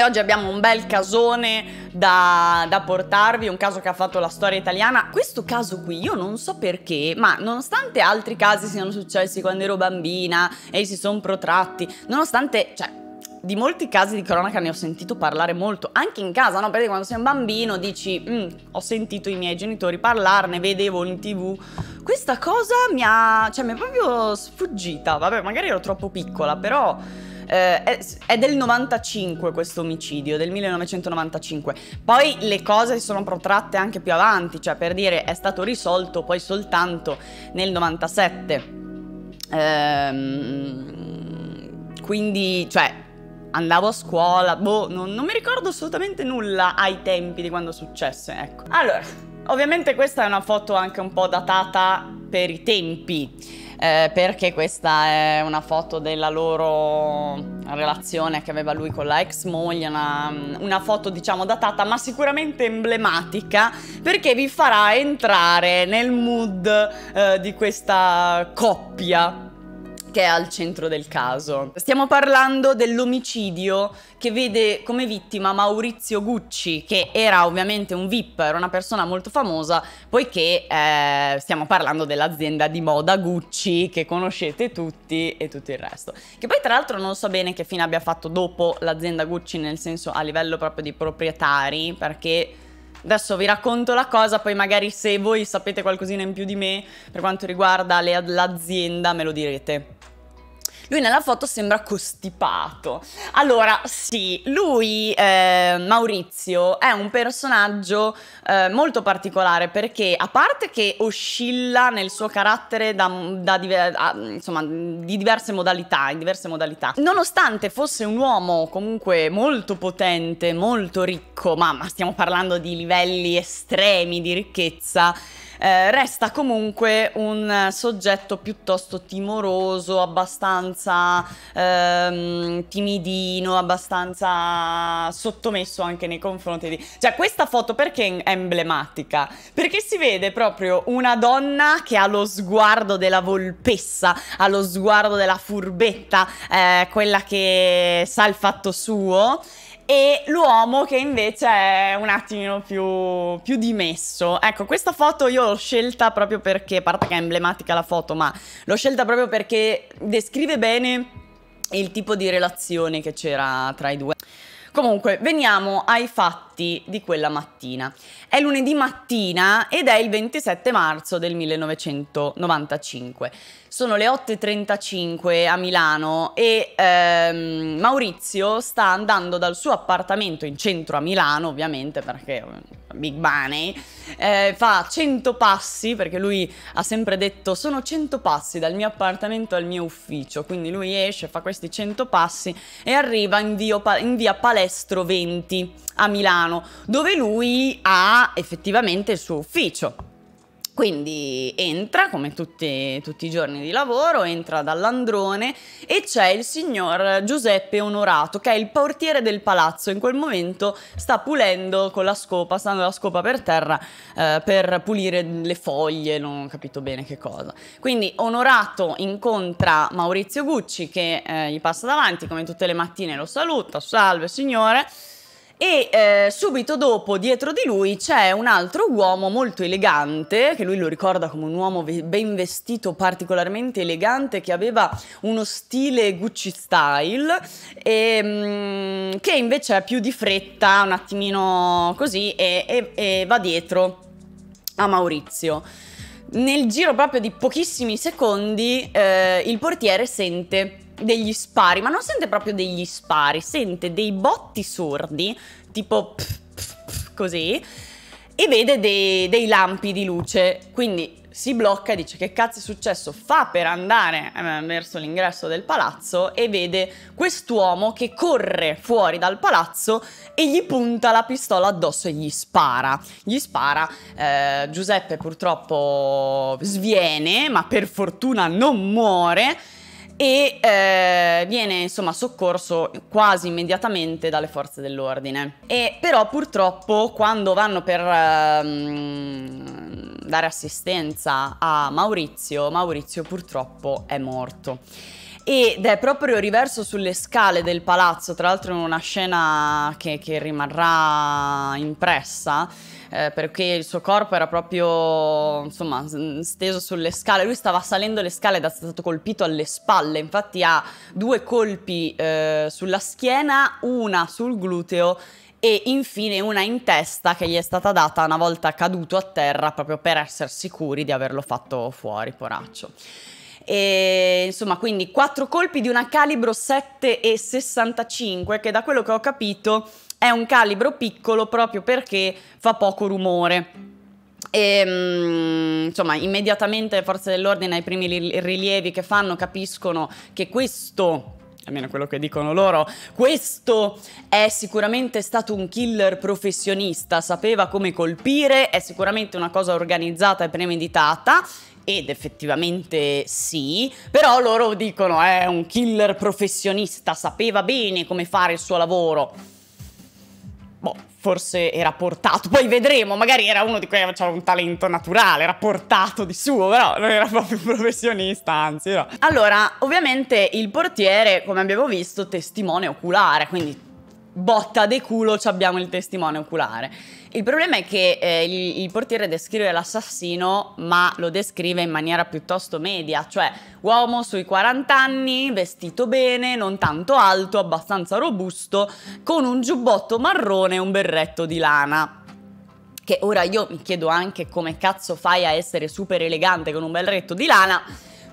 Noi oggi abbiamo un bel casone da, da, portarvi, un caso che ha fatto la storia italiana. Questo caso qui io non so perché, ma nonostante altri casi siano successi quando ero bambina e si sono protratti, nonostante, cioè, di molti casi di cronaca ne ho sentito parlare molto, anche in casa, no? Perché quando sei un bambino dici, mm, ho sentito i miei genitori parlarne, vedevo in tv. Questa cosa mi ha, cioè, mi è proprio sfuggita. Vabbè, magari ero troppo piccola, però eh, è, è, del 95 questo omicidio, del 1995. Poi le cose si sono protratte anche più avanti, cioè per dire è stato risolto poi soltanto nel 97. Ehm, quindi, cioè, andavo a scuola, boh, non, non mi ricordo assolutamente nulla ai tempi di quando successe, ecco. Allora, ovviamente questa è una foto anche un po' datata per i tempi eh, perché questa è una foto della loro relazione che aveva lui con la ex moglie, una, una foto diciamo datata ma sicuramente emblematica perché vi farà entrare nel mood eh, di questa coppia che è al centro del caso. Stiamo parlando dell'omicidio che vede come vittima Maurizio Gucci, che era ovviamente un VIP, era una persona molto famosa, poiché eh, stiamo parlando dell'azienda di moda Gucci, che conoscete tutti e tutto il resto. Che poi tra l'altro non so bene che fine abbia fatto dopo l'azienda Gucci, nel senso a livello proprio di proprietari, perché Adesso vi racconto la cosa, poi magari se voi sapete qualcosina in più di me per quanto riguarda l'azienda me lo direte. Lui nella foto sembra costipato. Allora, sì, lui, eh, Maurizio, è un personaggio eh, molto particolare perché, a parte che oscilla nel suo carattere da, da diver- a, insomma, di diverse modalità, in diverse modalità, nonostante fosse un uomo comunque molto potente, molto ricco, ma, ma stiamo parlando di livelli estremi di ricchezza, eh, resta comunque un soggetto piuttosto timoroso, abbastanza ehm, timidino, abbastanza sottomesso anche nei confronti di... Cioè questa foto perché è emblematica? Perché si vede proprio una donna che ha lo sguardo della volpessa, ha lo sguardo della furbetta, eh, quella che sa il fatto suo e l'uomo che invece è un attimino più, più, dimesso. Ecco, questa foto io l'ho scelta proprio perché, a parte che è emblematica la foto, ma l'ho scelta proprio perché descrive bene il tipo di relazione che c'era tra i due. Comunque, veniamo ai fatti di quella mattina. È lunedì mattina ed è il 27 marzo del 1995. Sono le 8.35 a Milano e ehm, Maurizio sta andando dal suo appartamento in centro a Milano, ovviamente, perché Big Bunny, eh, fa 100 passi, perché lui ha sempre detto sono 100 passi dal mio appartamento al mio ufficio, quindi lui esce, fa questi 100 passi e arriva in via, in via Palestro 20 a Milano, dove lui ha effettivamente il suo ufficio. Quindi entra come tutti, tutti, i giorni di lavoro, entra dall'androne e c'è il signor Giuseppe Onorato che è il portiere del palazzo. In quel momento sta pulendo con la scopa, stando la scopa per terra eh, per pulire le foglie, non ho capito bene che cosa. Quindi Onorato incontra Maurizio Gucci che eh, gli passa davanti come tutte le mattine, lo saluta, salve signore e eh, subito dopo dietro di lui c'è un altro uomo molto elegante che lui lo ricorda come un uomo ben vestito particolarmente elegante che aveva uno stile Gucci style e mm, che invece è più di fretta un attimino così e, e, e va dietro a Maurizio nel giro proprio di pochissimi secondi eh, il portiere sente degli spari, ma non sente proprio degli spari, sente dei botti sordi tipo pff, pff, così, e vede dei, dei lampi di luce. Quindi si blocca e dice che cazzo è successo, fa per andare eh, verso l'ingresso del palazzo e vede quest'uomo che corre fuori dal palazzo e gli punta la pistola addosso e gli spara. Gli spara, eh, Giuseppe purtroppo sviene, ma per fortuna non muore e eh, viene insomma soccorso quasi immediatamente dalle forze dell'ordine. E però purtroppo quando vanno per eh, dare assistenza a Maurizio, Maurizio purtroppo è morto ed è proprio riverso sulle scale del palazzo, tra l'altro in una scena che, che rimarrà impressa, eh, perché il suo corpo era proprio, insomma, steso sulle scale. Lui stava salendo le scale ed è stato colpito alle spalle, infatti ha due colpi eh, sulla schiena, una sul gluteo e infine una in testa che gli è stata data una volta caduto a terra proprio per essere sicuri di averlo fatto fuori, poraccio. E, insomma, quindi quattro colpi di una calibro 7 e 65 che da quello che ho capito è un calibro piccolo proprio perché fa poco rumore. E, ehm, insomma, immediatamente le forze dell'ordine ai primi rilievi che fanno capiscono che questo almeno quello che dicono loro, questo è sicuramente stato un killer professionista, sapeva come colpire, è sicuramente una cosa organizzata e premeditata ed effettivamente sì, però loro dicono è eh, un killer professionista, sapeva bene come fare il suo lavoro boh, forse era portato, poi vedremo, magari era uno di quei che aveva un talento naturale, era portato di suo, però non era proprio un professionista, anzi no. Allora, ovviamente il portiere, come abbiamo visto, testimone oculare, quindi botta de culo abbiamo il testimone oculare. Il problema è che eh, il, il, portiere descrive l'assassino, ma lo descrive in maniera piuttosto media, cioè uomo sui 40 anni, vestito bene, non tanto alto, abbastanza robusto, con un giubbotto marrone e un berretto di lana. Che ora io mi chiedo anche come cazzo fai a essere super elegante con un berretto di lana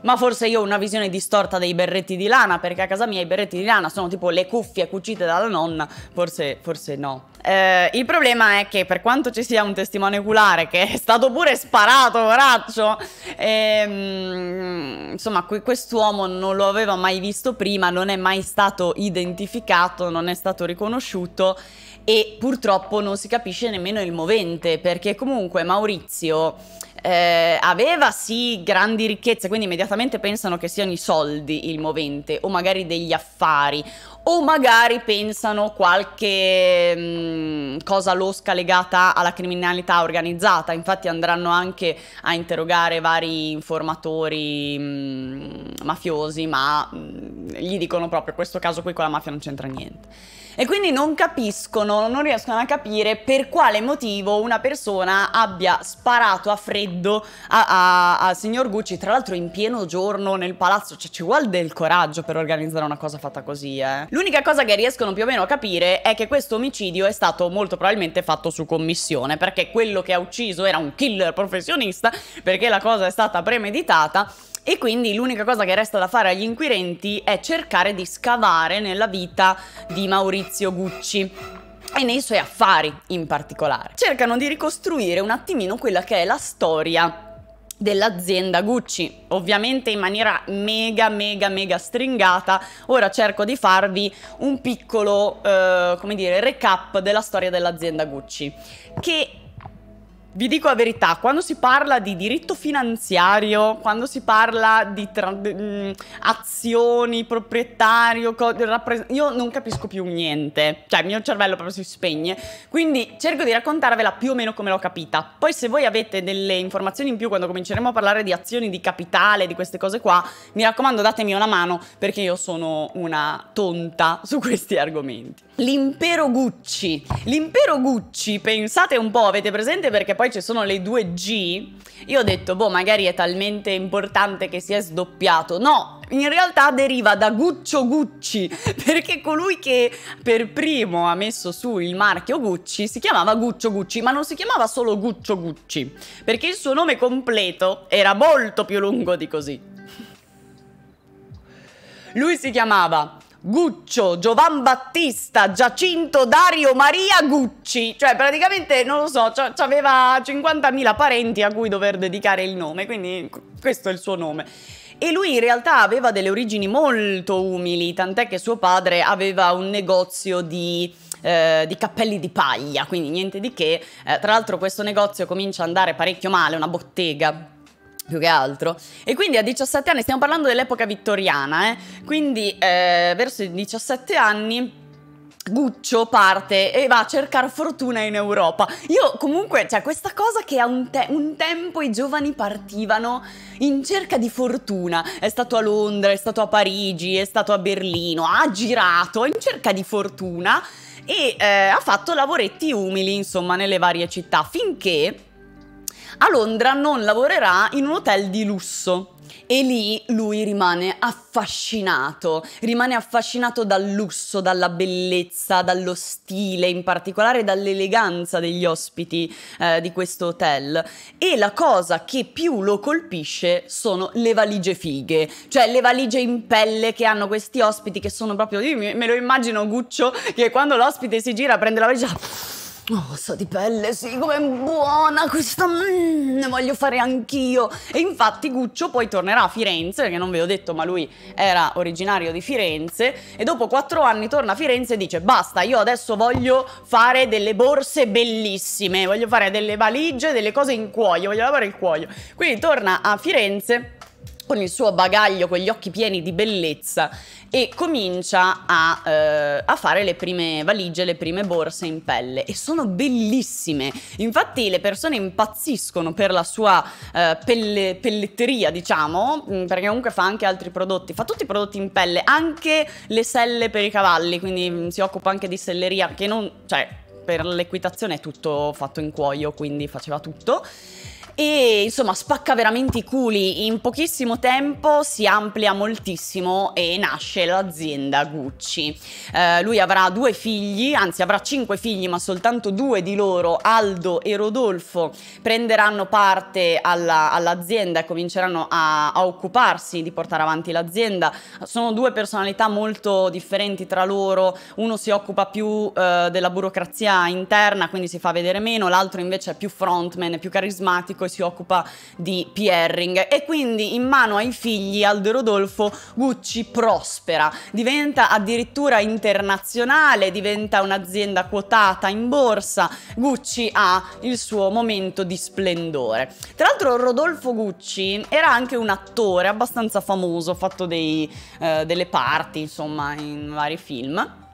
ma forse io ho una visione distorta dei berretti di lana, perché a casa mia i berretti di lana sono tipo le cuffie cucite dalla nonna, forse, forse no. Eh, il problema è che per quanto ci sia un testimone oculare che è stato pure sparato, braccio, ehm, insomma quest'uomo non lo aveva mai visto prima, non è mai stato identificato, non è stato riconosciuto e purtroppo non si capisce nemmeno il movente perché comunque Maurizio eh, aveva sì grandi ricchezze, quindi immediatamente pensano che siano i soldi il movente o magari degli affari o magari pensano qualche mh, mm, cosa losca legata alla criminalità organizzata, infatti andranno anche a interrogare vari informatori mh, mm, mafiosi, ma mh, mm, gli dicono proprio questo caso qui con la mafia non c'entra niente e quindi non capiscono, non riescono a capire per quale motivo una persona abbia sparato a freddo a, a, a signor Gucci, tra l'altro in pieno giorno nel palazzo, cioè ci vuole del coraggio per organizzare una cosa fatta così, eh. L'unica cosa che riescono più o meno a capire è che questo omicidio è stato molto probabilmente fatto su commissione, perché quello che ha ucciso era un killer professionista, perché la cosa è stata premeditata e quindi l'unica cosa che resta da fare agli inquirenti è cercare di scavare nella vita di Maurizio Gucci e nei suoi affari in particolare. Cercano di ricostruire un attimino quella che è la storia dell'azienda Gucci, ovviamente in maniera mega mega mega stringata. Ora cerco di farvi un piccolo, eh, come dire, recap della storia dell'azienda Gucci, che vi dico la verità, quando si parla di diritto finanziario, quando si parla di mh, mm, azioni, proprietario, io non capisco più niente, cioè il mio cervello proprio si spegne, quindi cerco di raccontarvela più o meno come l'ho capita. Poi se voi avete delle informazioni in più quando cominceremo a parlare di azioni, di capitale, di queste cose qua, mi raccomando datemi una mano perché io sono una tonta su questi argomenti. L'impero Gucci. L'impero Gucci, pensate un po', avete presente perché poi ci sono le due G? Io ho detto, boh, magari è talmente importante che si è sdoppiato. No, in realtà deriva da Guccio Gucci, perché colui che per primo ha messo su il marchio Gucci si chiamava Guccio Gucci, ma non si chiamava solo Guccio Gucci, perché il suo nome completo era molto più lungo di così. Lui si chiamava Guccio, Giovan Battista, Giacinto Dario Maria Gucci, cioè praticamente non lo so, aveva 50.000 parenti a cui dover dedicare il nome, quindi questo è il suo nome. E lui in realtà aveva delle origini molto umili, tant'è che suo padre aveva un negozio di eh, di cappelli di paglia, quindi niente di che. Eh, tra l'altro questo negozio comincia ad andare parecchio male, una bottega più che altro. E quindi a 17 anni, stiamo parlando dell'epoca vittoriana, eh? quindi eh, verso i 17 anni Guccio parte e va a cercare fortuna in Europa. Io comunque, cioè questa cosa che a un, te un, tempo i giovani partivano in cerca di fortuna, è stato a Londra, è stato a Parigi, è stato a Berlino, ha girato in cerca di fortuna e eh, ha fatto lavoretti umili, insomma, nelle varie città, finché a Londra non lavorerà in un hotel di lusso. E lì lui rimane affascinato, rimane affascinato dal lusso, dalla bellezza, dallo stile, in particolare dall'eleganza degli ospiti eh, di questo hotel. E la cosa che più lo colpisce sono le valigie fighe, cioè le valigie in pelle che hanno questi ospiti che sono proprio, io me lo immagino Guccio che quando l'ospite si gira prende la valigia Oh, so di pelle, sì, com'è buona questa, mm, ne voglio fare anch'io. E infatti Guccio poi tornerà a Firenze, perché non ve l'ho detto, ma lui era originario di Firenze, e dopo quattro anni torna a Firenze e dice basta, io adesso voglio fare delle borse bellissime, voglio fare delle valigie, delle cose in cuoio, voglio lavare il cuoio. Quindi torna a Firenze con il suo bagaglio, con gli occhi pieni di bellezza e comincia a, eh, a, fare le prime valigie, le prime borse in pelle e sono bellissime. Infatti le persone impazziscono per la sua eh, pelle, pelletteria, diciamo, mm, perché comunque fa anche altri prodotti, fa tutti i prodotti in pelle, anche le selle per i cavalli, quindi mm, si occupa anche di selleria che non, cioè per l'equitazione è tutto fatto in cuoio, quindi faceva tutto e insomma spacca veramente i culi, in pochissimo tempo si amplia moltissimo e nasce l'azienda Gucci. Eh, lui avrà due figli, anzi avrà cinque figli ma soltanto due di loro, Aldo e Rodolfo, prenderanno parte all'azienda e cominceranno a, a occuparsi di portare avanti l'azienda. Sono due personalità molto differenti tra loro, uno si occupa più eh, della burocrazia interna quindi si fa vedere meno, l'altro invece è più frontman, più carismatico comunque si occupa di Pierring e quindi in mano ai figli Aldo e Rodolfo Gucci prospera, diventa addirittura internazionale, diventa un'azienda quotata in borsa, Gucci ha il suo momento di splendore. Tra l'altro Rodolfo Gucci era anche un attore abbastanza famoso, fatto dei, eh, delle parti insomma in vari film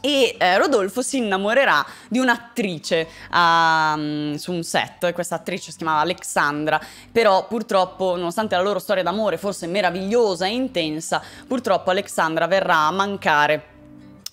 e eh, Rodolfo si innamorerà di un'attrice um, su un set, questa attrice si chiamava Alexandra, però purtroppo nonostante la loro storia d'amore fosse meravigliosa e intensa, purtroppo Alexandra verrà a mancare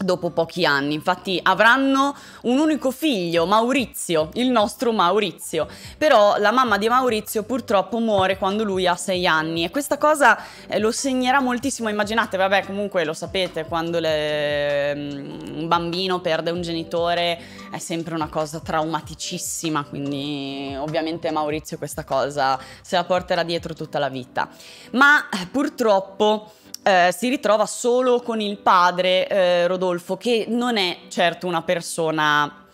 dopo pochi anni. Infatti avranno un unico figlio, Maurizio, il nostro Maurizio. Però la mamma di Maurizio purtroppo muore quando lui ha sei anni e questa cosa eh, lo segnerà moltissimo. Immaginate, vabbè, comunque lo sapete, quando le... Mm, un bambino perde un genitore è sempre una cosa traumaticissima, quindi ovviamente Maurizio questa cosa se la porterà dietro tutta la vita. Ma eh, purtroppo eh, si ritrova solo con il padre eh, Rodolfo, che non è certo una persona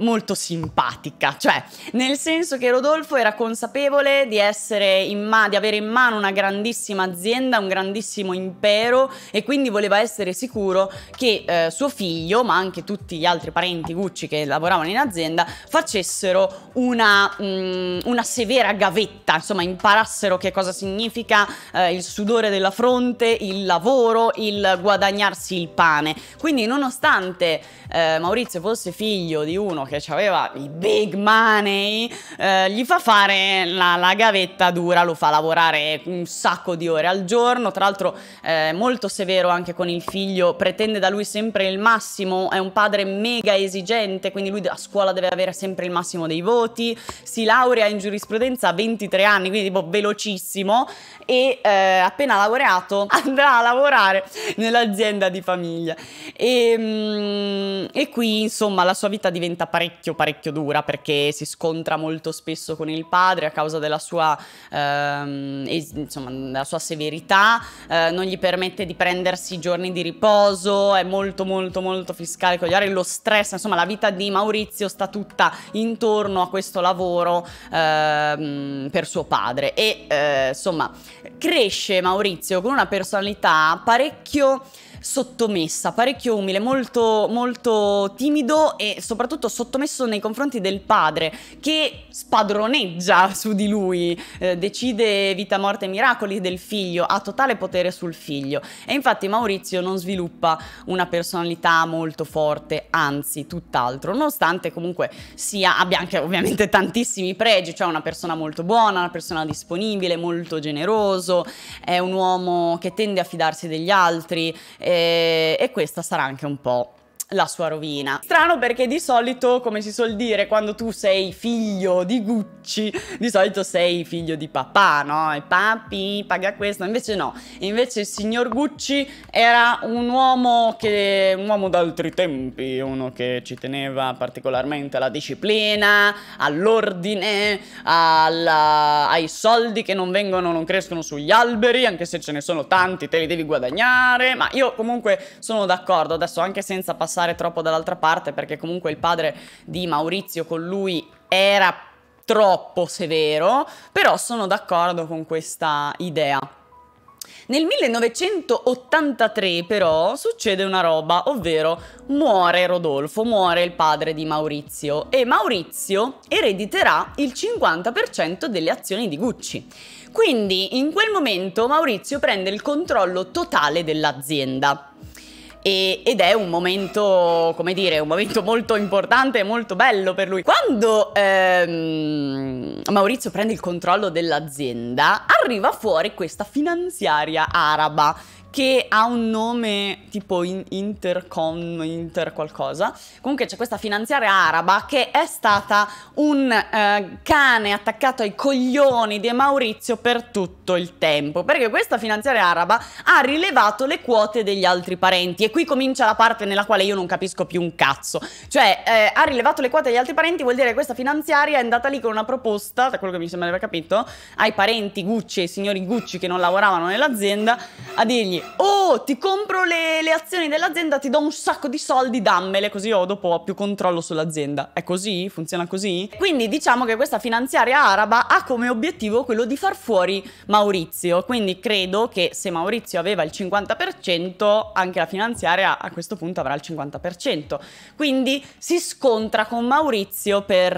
molto simpatica, cioè nel senso che Rodolfo era consapevole di, essere in di avere in mano una grandissima azienda, un grandissimo impero e quindi voleva essere sicuro che eh, suo figlio, ma anche tutti gli altri parenti Gucci che lavoravano in azienda, facessero una, mh, mm, una severa gavetta, insomma imparassero che cosa significa eh, il sudore della fronte, il lavoro, il guadagnarsi il pane. Quindi nonostante eh, Maurizio fosse figlio di uno che aveva i big money, eh, gli fa fare la, la, gavetta dura, lo fa lavorare un sacco di ore al giorno, tra l'altro eh, molto severo anche con il figlio, pretende da lui sempre il massimo, è un padre mega esigente, quindi lui a scuola deve avere sempre il massimo dei voti, si laurea in giurisprudenza a 23 anni, quindi tipo velocissimo e eh, appena laureato andrà a lavorare nell'azienda di famiglia e, ehm, e qui insomma la sua vita diventa parecchio parecchio dura perché si scontra molto spesso con il padre a causa della sua, ehm, insomma, della sua severità, eh, non gli permette di prendersi giorni di riposo, è molto molto molto fiscale con gli orari, lo stress, insomma la vita di Maurizio sta tutta intorno a questo lavoro ehm, per suo padre e eh, insomma cresce Maurizio con una personalità parecchio sottomessa, parecchio umile, molto, molto timido e soprattutto sottomesso nei confronti del padre che spadroneggia su di lui, eh, decide vita, morte e miracoli del figlio, ha totale potere sul figlio. E infatti Maurizio non sviluppa una personalità molto forte, anzi tutt'altro, nonostante comunque sia, abbia anche ovviamente tantissimi pregi, cioè una persona molto buona, una persona disponibile, molto generoso, è un uomo che tende a fidarsi degli altri, eh, e, questa sarà anche un po' la sua rovina. Strano perché di solito, come si suol dire, quando tu sei figlio di Gucci, di solito sei figlio di papà, no? E papi paga questo, invece no. Invece il signor Gucci era un uomo che un uomo d'altri tempi, uno che ci teneva particolarmente alla disciplina, all'ordine, ai soldi che non vengono, non crescono sugli alberi, anche se ce ne sono tanti, te li devi guadagnare, ma io comunque sono d'accordo adesso anche senza passare pensare troppo dall'altra parte perché comunque il padre di Maurizio con lui era troppo severo, però sono d'accordo con questa idea. Nel 1983 però succede una roba, ovvero muore Rodolfo, muore il padre di Maurizio e Maurizio erediterà il 50% delle azioni di Gucci. Quindi in quel momento Maurizio prende il controllo totale dell'azienda e, ed è un momento, come dire, un momento molto importante e molto bello per lui. Quando ehm, Maurizio prende il controllo dell'azienda, arriva fuori questa finanziaria araba che ha un nome tipo in intercom, inter qualcosa. Comunque c'è questa finanziaria araba che è stata un eh, cane attaccato ai coglioni di Maurizio per tutto il tempo, perché questa finanziaria araba ha rilevato le quote degli altri parenti e qui comincia la parte nella quale io non capisco più un cazzo. Cioè, eh, ha rilevato le quote degli altri parenti vuol dire che questa finanziaria è andata lì con una proposta, da quello che mi sembra di aver capito, ai parenti Gucci e ai signori Gucci che non lavoravano nell'azienda a dirgli oh, ti compro le, le azioni dell'azienda, ti do un sacco di soldi, dammele, così io dopo ho più controllo sull'azienda. È così? Funziona così? Quindi diciamo che questa finanziaria araba ha come obiettivo quello di far fuori Maurizio, quindi credo che se Maurizio aveva il 50%, anche la finanziaria a questo punto avrà il 50%. Quindi si scontra con Maurizio per,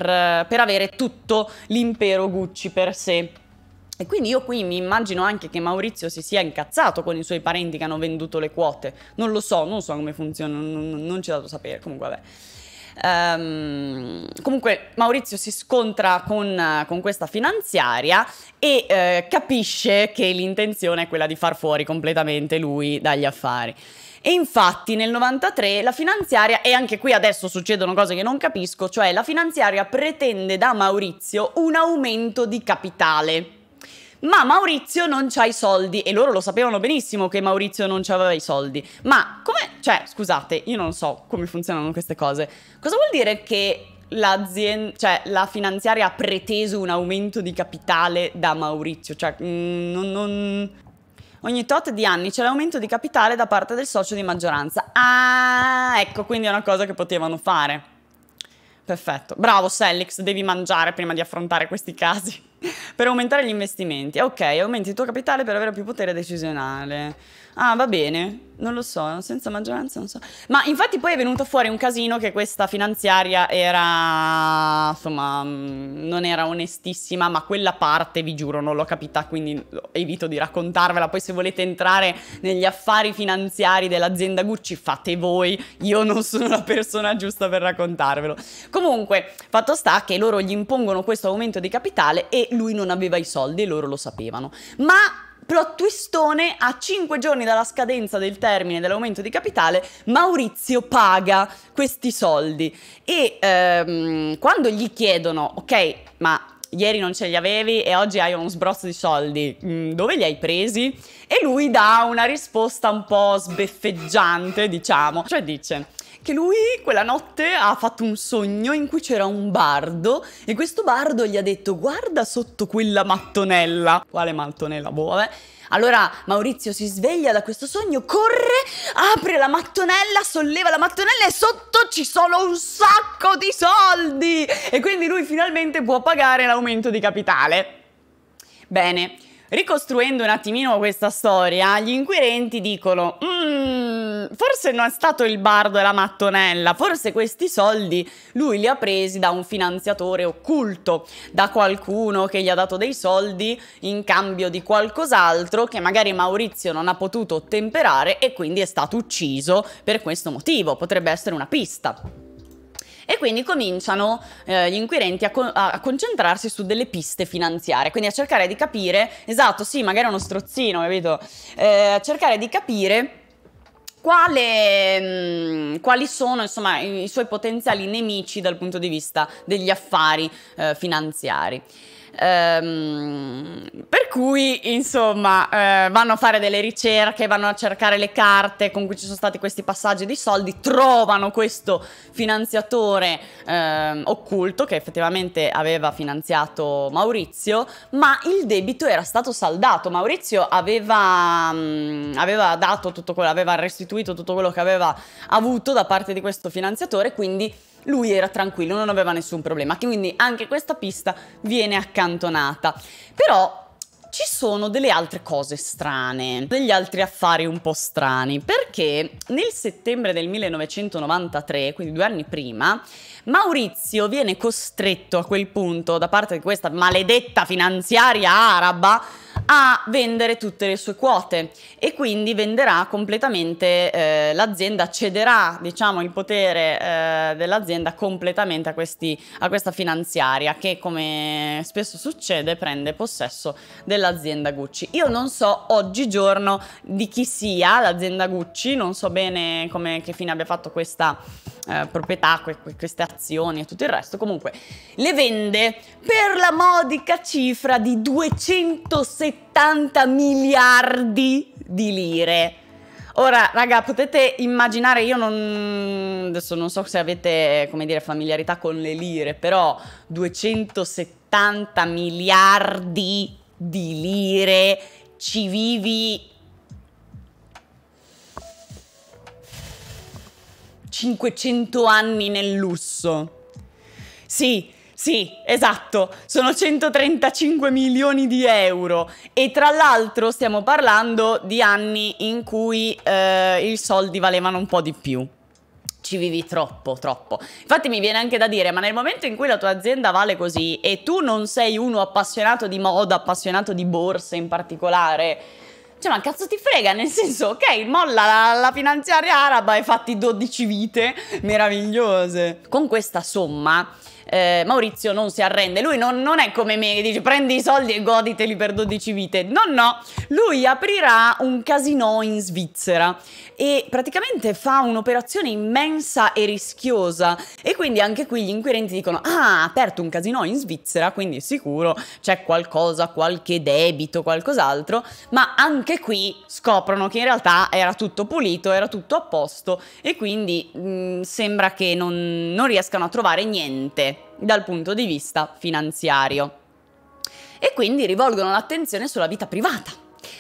per avere tutto l'impero Gucci per sé. E quindi io qui mi immagino anche che Maurizio si sia incazzato con i suoi parenti che hanno venduto le quote. Non lo so, non so come funziona, non, non ci è dato sapere, comunque vabbè. Um, comunque Maurizio si scontra con, con questa finanziaria e eh, capisce che l'intenzione è quella di far fuori completamente lui dagli affari. E infatti nel 93 la finanziaria, e anche qui adesso succedono cose che non capisco, cioè la finanziaria pretende da Maurizio un aumento di capitale ma Maurizio non c'ha i soldi e loro lo sapevano benissimo che Maurizio non aveva i soldi. Ma come, cioè, scusate, io non so come funzionano queste cose. Cosa vuol dire che l'azienda, cioè la finanziaria ha preteso un aumento di capitale da Maurizio, cioè mm, non, non... Ogni tot di anni c'è l'aumento di capitale da parte del socio di maggioranza. Ah, ecco, quindi è una cosa che potevano fare. Perfetto. Bravo Selix, devi mangiare prima di affrontare questi casi. per aumentare gli investimenti. Ok, aumenti il tuo capitale per avere più potere decisionale. Ah, va bene, non lo so, senza maggioranza non so. Ma infatti poi è venuto fuori un casino che questa finanziaria era, insomma, mm, non era onestissima, ma quella parte, vi giuro, non l'ho capita, quindi evito di raccontarvela. Poi se volete entrare negli affari finanziari dell'azienda Gucci, fate voi, io non sono la persona giusta per raccontarvelo. Comunque, fatto sta che loro gli impongono questo aumento di capitale e lui non aveva i soldi e loro lo sapevano. Ma plot twistone, a 5 giorni dalla scadenza del termine dell'aumento di capitale, Maurizio paga questi soldi e ehm, quando gli chiedono, ok, ma ieri non ce li avevi e oggi hai uno sbrozzo di soldi, mm, dove li hai presi? E lui dà una risposta un po' sbeffeggiante, diciamo, cioè dice che lui quella notte ha fatto un sogno in cui c'era un bardo e questo bardo gli ha detto guarda sotto quella mattonella. Quale mattonella? Boh, vabbè. Allora Maurizio si sveglia da questo sogno, corre, apre la mattonella, solleva la mattonella e sotto ci sono un sacco di soldi! E quindi lui finalmente può pagare l'aumento di capitale. Bene. Ricostruendo un attimino questa storia, gli inquirenti dicono: mm, Forse non è stato il bardo e la mattonella, forse questi soldi lui li ha presi da un finanziatore occulto, da qualcuno che gli ha dato dei soldi in cambio di qualcos'altro che magari Maurizio non ha potuto ottemperare e quindi è stato ucciso per questo motivo. Potrebbe essere una pista. E quindi cominciano eh, gli inquirenti a, con- a, concentrarsi su delle piste finanziarie, quindi a cercare di capire, esatto, sì, magari uno strozzino, capito? Eh, a cercare di capire. Quale, mh, mm, quali sono insomma, i, i, suoi potenziali nemici dal punto di vista degli affari eh, finanziari. Ehm, per cui, insomma, eh, vanno a fare delle ricerche, vanno a cercare le carte con cui ci sono stati questi passaggi di soldi, trovano questo finanziatore eh, occulto che effettivamente aveva finanziato Maurizio, ma il debito era stato saldato. Maurizio aveva, mh, mm, aveva dato tutto quello, aveva restituito tutto quello che aveva avuto da parte di questo finanziatore, quindi lui era tranquillo, non aveva nessun problema, quindi anche questa pista viene accantonata. Però ci sono delle altre cose strane, degli altri affari un po' strani, perché nel settembre del 1993, quindi due anni prima, Maurizio viene costretto a quel punto da parte di questa maledetta finanziaria araba a vendere tutte le sue quote e quindi venderà completamente eh, l'azienda, cederà diciamo, il potere eh, dell'azienda completamente a, questi, a, questa finanziaria che come spesso succede prende possesso dell'azienda Gucci. Io non so oggigiorno di chi sia l'azienda Gucci, non so bene come, che fine abbia fatto questa eh, proprietà, que, questa relazioni e tutto il resto, comunque le vende per la modica cifra di 270 miliardi di lire. Ora, raga, potete immaginare, io non... adesso non so se avete, come dire, familiarità con le lire, però 270 miliardi di lire ci vivi 500 anni nel lusso. Sì, sì, esatto, sono 135 milioni di euro e tra l'altro stiamo parlando di anni in cui eh, i soldi valevano un po' di più. Ci vivi troppo, troppo. Infatti mi viene anche da dire, ma nel momento in cui la tua azienda vale così e tu non sei uno appassionato di moda, appassionato di borse in particolare, cioè, ma cazzo ti frega, nel senso, ok, molla la, la finanziaria araba e fatti 12 vite meravigliose. Con questa somma eh, Maurizio non si arrende. Lui non, non, è come me che dice prendi i soldi e goditeli per 12 vite. No, no, lui aprirà un casino in Svizzera e praticamente fa un'operazione immensa e rischiosa e quindi anche qui gli inquirenti dicono ah, ha aperto un casino in Svizzera, quindi sicuro c'è qualcosa, qualche debito, qualcos'altro, ma anche qui scoprono che in realtà era tutto pulito, era tutto a posto e quindi mh, sembra che non, non riescano a trovare niente dal punto di vista finanziario. E quindi rivolgono l'attenzione sulla vita privata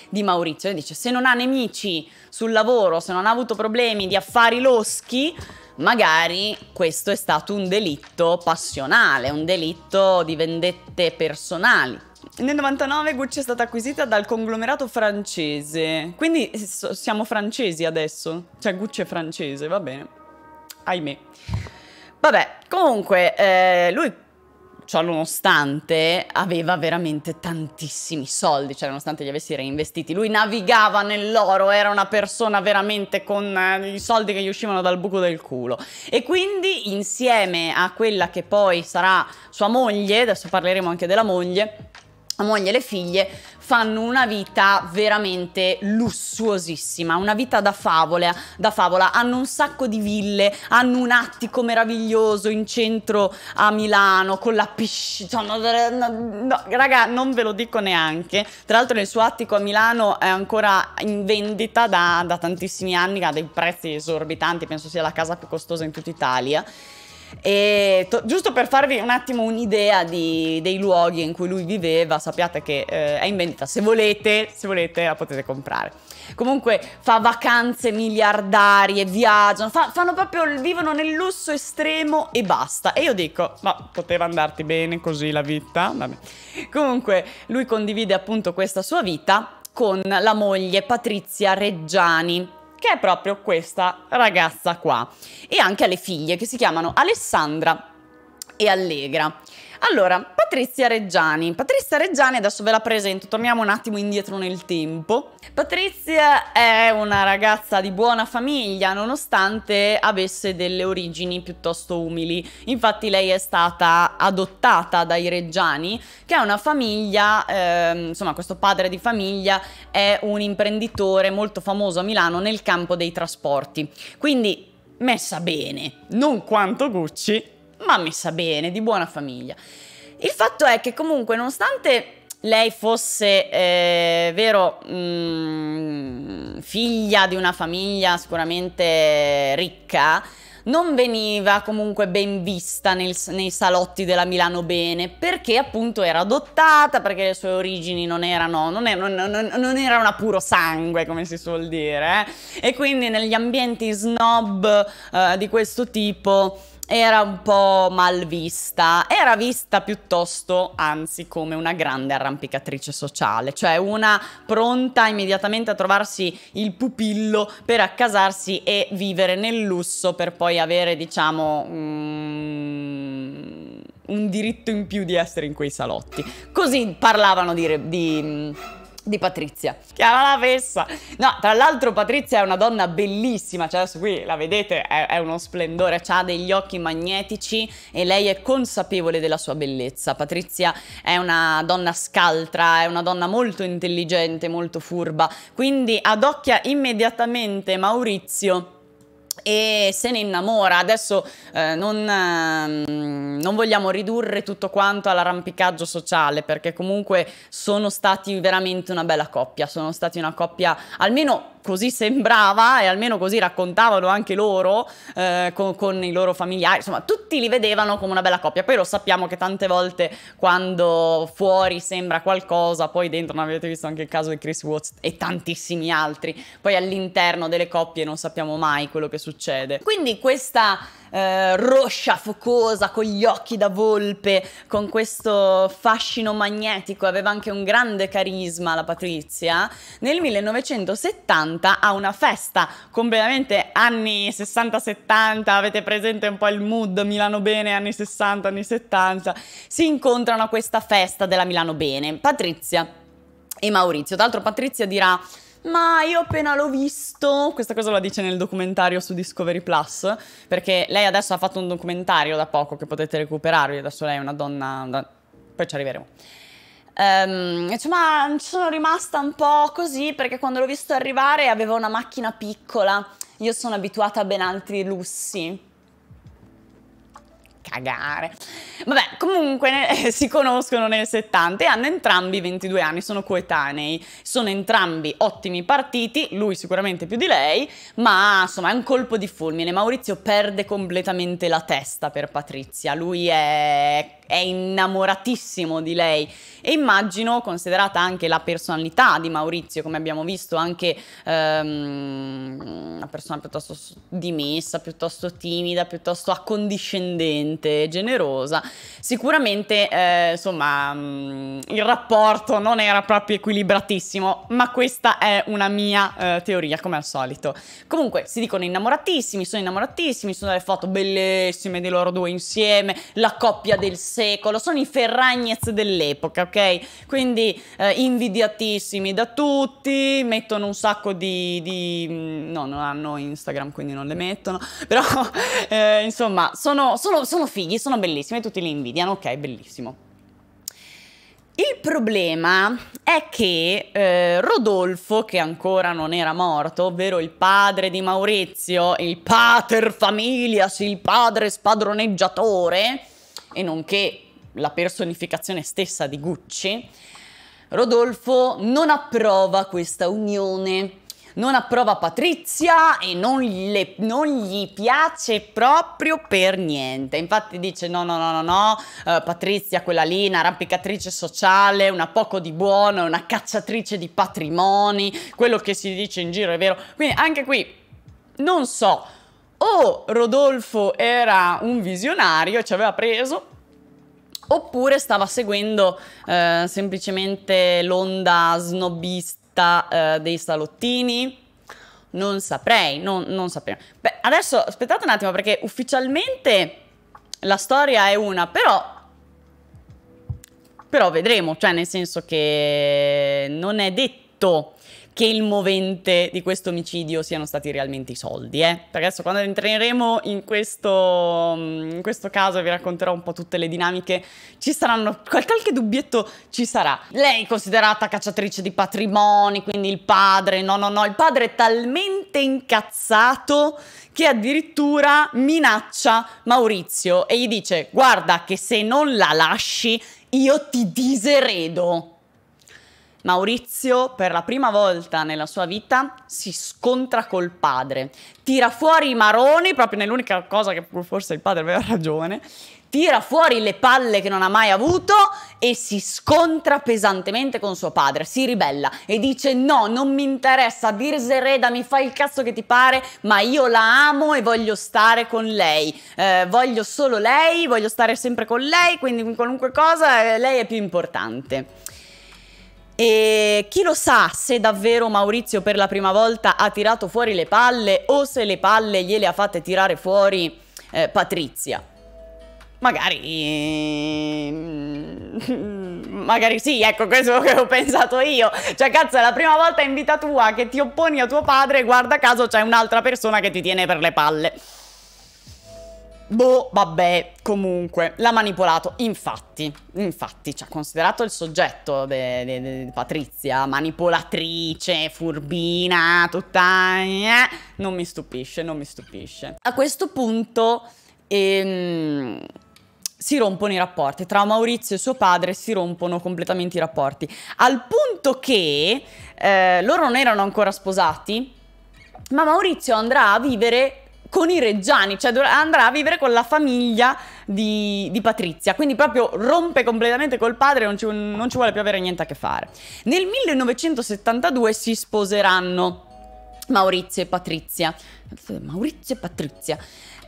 di Maurizio e dice se non ha nemici sul lavoro, se non ha avuto problemi di affari loschi, magari questo è stato un delitto passionale, un delitto di vendette personali. Nel 99 Gucci è stata acquisita dal conglomerato francese, quindi eh, siamo francesi adesso, cioè Gucci è francese, va bene, ahimè. Vabbè, comunque, eh, lui ciò nonostante aveva veramente tantissimi soldi, cioè nonostante li avessi reinvestiti, lui navigava nell'oro, era una persona veramente con eh, i soldi che gli uscivano dal buco del culo. E quindi insieme a quella che poi sarà sua moglie, adesso parleremo anche della moglie, la moglie e le figlie, fanno una vita veramente lussuosissima, una vita da favola, da favola, hanno un sacco di ville, hanno un attico meraviglioso in centro a Milano con la piscina, no, no, no, raga non ve lo dico neanche, tra l'altro nel suo attico a Milano è ancora in vendita da, da tantissimi anni, ha dei prezzi esorbitanti, penso sia la casa più costosa in tutta Italia. To- giusto per farvi un attimo un'idea di- dei luoghi in cui lui viveva, sappiate che eh, è in vendita, se volete, se volete la potete comprare. Comunque fa vacanze miliardarie, viaggiano, fa- fanno proprio, vivono nel lusso estremo e basta. E io dico, ma poteva andarti bene così la vita? Vabbè. Comunque lui condivide appunto questa sua vita con la moglie Patrizia Reggiani che è proprio questa ragazza qua, e anche alle figlie che si chiamano Alessandra e Allegra. Allora, Patrizia Reggiani. Patrizia Reggiani, adesso ve la presento, torniamo un attimo indietro nel tempo. Patrizia è una ragazza di buona famiglia nonostante avesse delle origini piuttosto umili. Infatti lei è stata adottata dai Reggiani, che è una famiglia, eh, insomma questo padre di famiglia è un imprenditore molto famoso a Milano nel campo dei trasporti. Quindi messa bene, non quanto Gucci, ma messa bene, di buona famiglia. Il fatto è che comunque nonostante lei fosse, eh, vero, mh, mm, figlia di una famiglia sicuramente ricca, non veniva comunque ben vista nel, nei salotti della Milano Bene perché appunto era adottata, perché le sue origini non erano, non, è, non, non, non erano a puro sangue come si suol dire eh? e quindi negli ambienti snob eh, di questo tipo era un po' mal vista, era vista piuttosto, anzi, come una grande arrampicatrice sociale, cioè una pronta immediatamente a trovarsi il pupillo per accasarsi e vivere nel lusso per poi avere, diciamo, um, un diritto in più di essere in quei salotti. Così parlavano di... di di Patrizia. Chiama la fessa! No, tra l'altro Patrizia è una donna bellissima, cioè adesso qui la vedete, è, è, uno splendore, ha degli occhi magnetici e lei è consapevole della sua bellezza. Patrizia è una donna scaltra, è una donna molto intelligente, molto furba, quindi adocchia immediatamente Maurizio e se ne innamora. Adesso eh, non, eh, non, vogliamo ridurre tutto quanto all'arrampicaggio sociale perché comunque sono stati veramente una bella coppia, sono stati una coppia almeno così sembrava e almeno così raccontavano anche loro eh, con, con, i loro familiari, insomma tutti li vedevano come una bella coppia, poi lo sappiamo che tante volte quando fuori sembra qualcosa, poi dentro, non avete visto anche il caso di Chris Watts e tantissimi altri, poi all'interno delle coppie non sappiamo mai quello che succede. Quindi questa eh, roscia, focosa, con gli occhi da volpe, con questo fascino magnetico, aveva anche un grande carisma la Patrizia, nel 1970 a una festa, completamente anni 60-70, avete presente un po' il mood Milano Bene anni 60, anni 70, si incontrano a questa festa della Milano Bene, Patrizia e Maurizio. Tra l'altro Patrizia dirà ma io appena l'ho visto, questa cosa la dice nel documentario su Discovery Plus, perché lei adesso ha fatto un documentario da poco che potete recuperarvi, adesso lei è una donna, da... poi ci arriveremo. Um, ehm, dice, sono rimasta un po' così perché quando l'ho visto arrivare aveva una macchina piccola, io sono abituata a ben altri lussi cagare. Vabbè, comunque eh, si conoscono nel 70 e hanno entrambi 22 anni, sono coetanei, sono entrambi ottimi partiti, lui sicuramente più di lei, ma insomma è un colpo di fulmine. Maurizio perde completamente la testa per Patrizia, lui è è innamoratissimo di lei e immagino considerata anche la personalità di Maurizio come abbiamo visto anche ehm, una persona piuttosto dimessa piuttosto timida piuttosto accondiscendente veramente generosa. Sicuramente, eh, insomma, mm, il rapporto non era proprio equilibratissimo, ma questa è una mia eh, teoria, come al solito. Comunque, si dicono innamoratissimi, sono innamoratissimi, sono delle foto bellissime di loro due insieme, la coppia del secolo, sono i Ferragnez dell'epoca, ok? Quindi eh, invidiatissimi da tutti, mettono un sacco di, di... Mm, no, non hanno Instagram, quindi non le mettono, però eh, insomma, sono, sono, sono sono fighi, sono bellissimi e tutti li invidiano, ok, bellissimo. Il problema è che eh, Rodolfo, che ancora non era morto, ovvero il padre di Maurizio, il pater familias, il padre spadroneggiatore, e nonché la personificazione stessa di Gucci, Rodolfo non approva questa unione non approva Patrizia e non, le, non, gli piace proprio per niente. Infatti dice no, no, no, no, no, uh, Patrizia quella lì, una rampicatrice sociale, una poco di buono, una cacciatrice di patrimoni, quello che si dice in giro è vero. Quindi anche qui non so o Rodolfo era un visionario e ci aveva preso oppure stava seguendo eh, semplicemente l'onda snobbista vista eh, dei salottini? Non saprei, non, non saprei. Beh, adesso aspettate un attimo perché ufficialmente la storia è una, però... Però vedremo, cioè nel senso che non è detto che il movente di questo omicidio siano stati realmente i soldi, eh? Perché adesso quando entreremo in questo, in questo caso vi racconterò un po' tutte le dinamiche, ci saranno, qualche dubbietto ci sarà. Lei è considerata cacciatrice di patrimoni, quindi il padre, no no no, il padre è talmente incazzato che addirittura minaccia Maurizio e gli dice guarda che se non la lasci io ti diseredo. Maurizio per la prima volta nella sua vita si scontra col padre, tira fuori i maroni, proprio nell'unica cosa che forse il padre aveva ragione, tira fuori le palle che non ha mai avuto e si scontra pesantemente con suo padre, si ribella e dice no, non mi interessa, Dirsereda mi fai il cazzo che ti pare, ma io la amo e voglio stare con lei, eh, voglio solo lei, voglio stare sempre con lei, quindi in qualunque cosa eh, lei è più importante. E chi lo sa se davvero Maurizio per la prima volta ha tirato fuori le palle o se le palle gliele ha fatte tirare fuori eh, Patrizia. Magari... Mm, magari sì, ecco, questo è quello che ho pensato io. Cioè, cazzo, è la prima volta in vita tua che ti opponi a tuo padre e guarda caso c'è un'altra persona che ti tiene per le palle. Boh, vabbè, comunque, l'ha manipolato. Infatti, infatti, cioè, considerato il soggetto di Patrizia, manipolatrice, furbina, tutta... Eh, non mi stupisce, non mi stupisce. A questo punto... Ehm, si rompono i rapporti, tra Maurizio e suo padre si rompono completamente i rapporti, al punto che eh, loro non erano ancora sposati, ma Maurizio andrà a vivere con i reggiani, cioè andrà a vivere con la famiglia di, di Patrizia, quindi proprio rompe completamente col padre e non non ci vuole più avere niente a che fare. Nel 1972 si sposeranno Maurizio e Patrizia. Maurizio e Patrizia.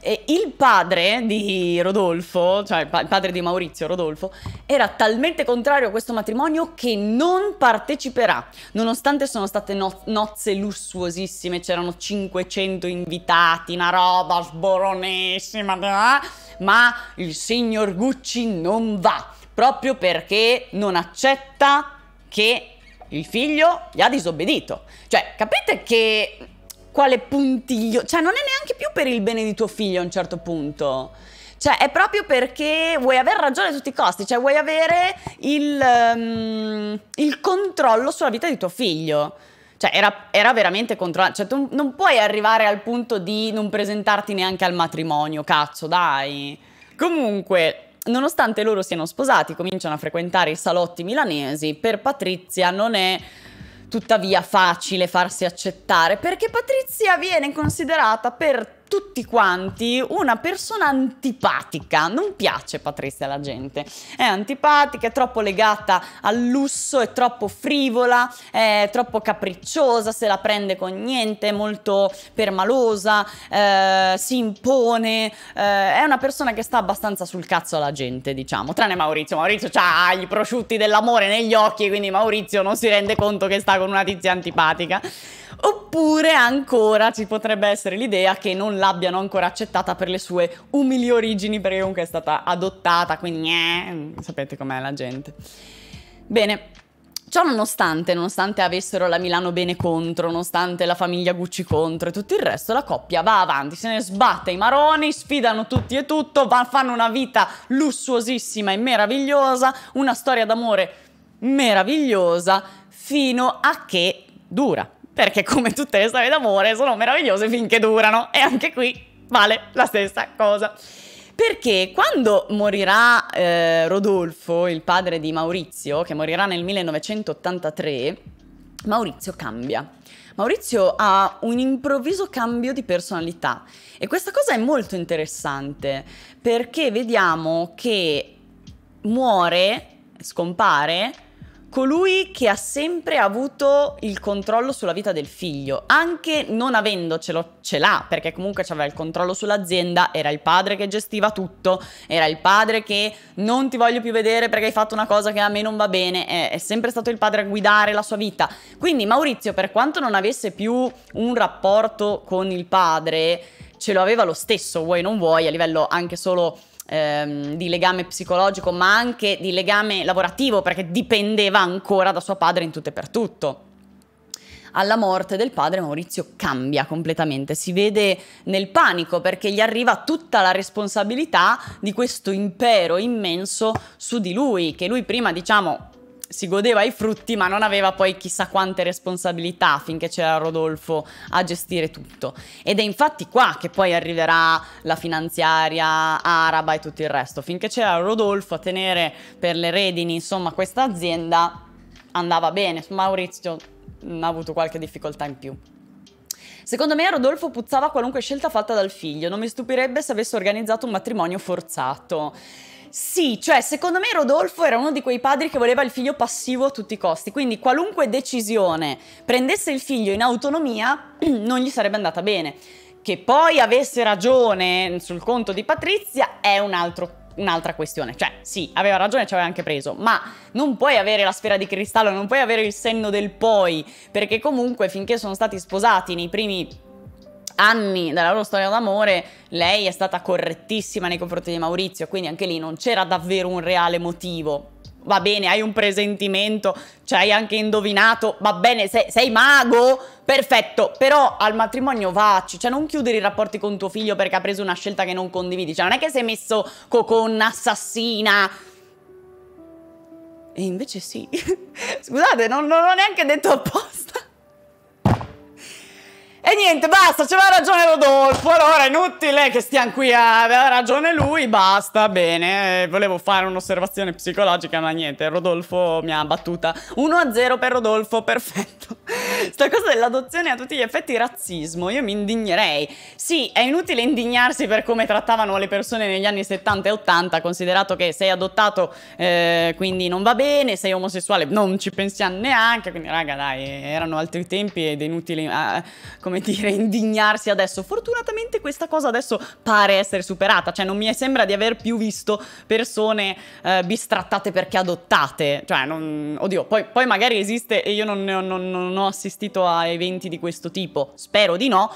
E il padre di Rodolfo, cioè il, padre di Maurizio Rodolfo, era talmente contrario a questo matrimonio che non parteciperà, nonostante sono state no nozze lussuosissime, c'erano 500 invitati, una roba sboronissima, eh? ma il signor Gucci non va, proprio perché non accetta che il figlio gli ha disobbedito. Cioè, capite che quale puntiglio, cioè non è neanche più per il bene di tuo figlio a un certo punto. Cioè, è proprio perché vuoi avere ragione a tutti i costi, cioè vuoi avere il, um, il controllo sulla vita di tuo figlio. Cioè, era, era veramente controllato. Cioè, tu non puoi arrivare al punto di non presentarti neanche al matrimonio, cazzo, dai. Comunque, nonostante loro siano sposati, cominciano a frequentare i salotti milanesi, per Patrizia non è tuttavia facile farsi accettare perché Patrizia viene considerata per tutti quanti una persona antipatica. Non piace Patrizia alla gente. È antipatica, è troppo legata al lusso, è troppo frivola, è troppo capricciosa, se la prende con niente, è molto permalosa, eh, si impone. Eh, è una persona che sta abbastanza sul cazzo alla gente, diciamo. Tranne Maurizio. Maurizio ha i prosciutti dell'amore negli occhi, quindi Maurizio non si rende conto che sta con una tizia antipatica. Oppure ancora ci potrebbe essere l'idea che non non l'abbiano ancora accettata per le sue umili origini, perché comunque è stata adottata, quindi eh, sapete com'è la gente. Bene, Ciò nonostante, nonostante avessero la Milano bene contro, nonostante la famiglia Gucci contro e tutto il resto, la coppia va avanti, se ne sbatte i maroni, sfidano tutti e tutto, va, fanno una vita lussuosissima e meravigliosa, una storia d'amore meravigliosa, fino a che dura perché come tutte le storie d'amore sono meravigliose finché durano e anche qui vale la stessa cosa. Perché quando morirà eh, Rodolfo, il padre di Maurizio, che morirà nel 1983, Maurizio cambia. Maurizio ha un improvviso cambio di personalità e questa cosa è molto interessante perché vediamo che muore, scompare, colui che ha sempre avuto il controllo sulla vita del figlio, anche non avendocelo, ce l'ha, perché comunque aveva il controllo sull'azienda, era il padre che gestiva tutto, era il padre che non ti voglio più vedere perché hai fatto una cosa che a me non va bene, è, è sempre stato il padre a guidare la sua vita. Quindi Maurizio, per quanto non avesse più un rapporto con il padre, ce lo aveva lo stesso, vuoi non vuoi, a livello anche solo ehm, di legame psicologico, ma anche di legame lavorativo, perché dipendeva ancora da suo padre in tutto e per tutto. Alla morte del padre Maurizio cambia completamente, si vede nel panico perché gli arriva tutta la responsabilità di questo impero immenso su di lui, che lui prima diciamo si godeva i frutti ma non aveva poi chissà quante responsabilità finché c'era Rodolfo a gestire tutto. Ed è infatti qua che poi arriverà la finanziaria araba e tutto il resto. Finché c'era Rodolfo a tenere per le redini insomma questa azienda andava bene, Maurizio ha avuto qualche difficoltà in più. Secondo me Rodolfo puzzava qualunque scelta fatta dal figlio, non mi stupirebbe se avesse organizzato un matrimonio forzato. Sì, cioè secondo me Rodolfo era uno di quei padri che voleva il figlio passivo a tutti i costi, quindi qualunque decisione prendesse il figlio in autonomia non gli sarebbe andata bene. Che poi avesse ragione sul conto di Patrizia è un altro un'altra questione. Cioè, sì, aveva ragione, ci aveva anche preso, ma non puoi avere la sfera di cristallo, non puoi avere il senno del poi, perché comunque finché sono stati sposati nei primi anni dalla loro storia d'amore, lei è stata correttissima nei confronti di Maurizio, quindi anche lì non c'era davvero un reale motivo. Va bene, hai un presentimento, cioè hai anche indovinato, va bene, sei, sei mago, perfetto, però al matrimonio vacci, cioè non chiudere i rapporti con tuo figlio perché ha preso una scelta che non condividi, cioè non è che sei messo co- con assassina, e invece sì. Scusate, non, non l'ho neanche detto apposta. E niente, basta, c'aveva ragione Rodolfo, allora è inutile che stiamo qui, aveva ragione lui, basta, bene, volevo fare un'osservazione psicologica, ma niente, Rodolfo mi ha battuta 1-0 per Rodolfo, perfetto. Sta cosa dell'adozione a tutti gli effetti razzismo, io mi indignerei. Sì, è inutile indignarsi per come trattavano le persone negli anni 70 e 80, considerato che sei adottato eh, quindi non va bene, sei omosessuale non ci pensiamo neanche, quindi raga dai, erano altri tempi ed è inutile... Eh, come come dire, indignarsi adesso. Fortunatamente questa cosa adesso pare essere superata, cioè non mi sembra di aver più visto persone eh, bistrattate perché adottate, cioè non, oddio, poi, poi, magari esiste e io non, non, non ho assistito a eventi di questo tipo, spero di no,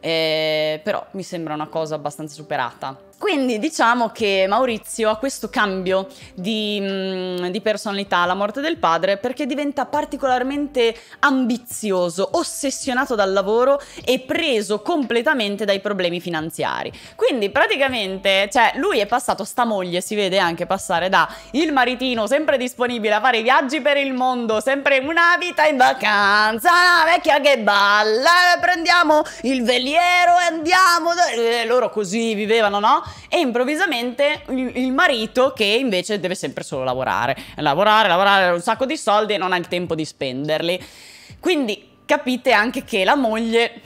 eh, però mi sembra una cosa abbastanza superata. Quindi diciamo che Maurizio ha questo cambio di, mm, di, personalità alla morte del padre perché diventa particolarmente ambizioso, ossessionato dal lavoro e preso completamente dai problemi finanziari. Quindi praticamente, cioè, lui è passato, sta moglie si vede anche passare da il maritino sempre disponibile a fare i viaggi per il mondo, sempre una vita in vacanza, la vecchia che balla, prendiamo il veliero e andiamo, e eh, loro così vivevano, no? e improvvisamente il, il, marito che invece deve sempre solo lavorare, lavorare, lavorare un sacco di soldi e non ha il tempo di spenderli. Quindi capite anche che la moglie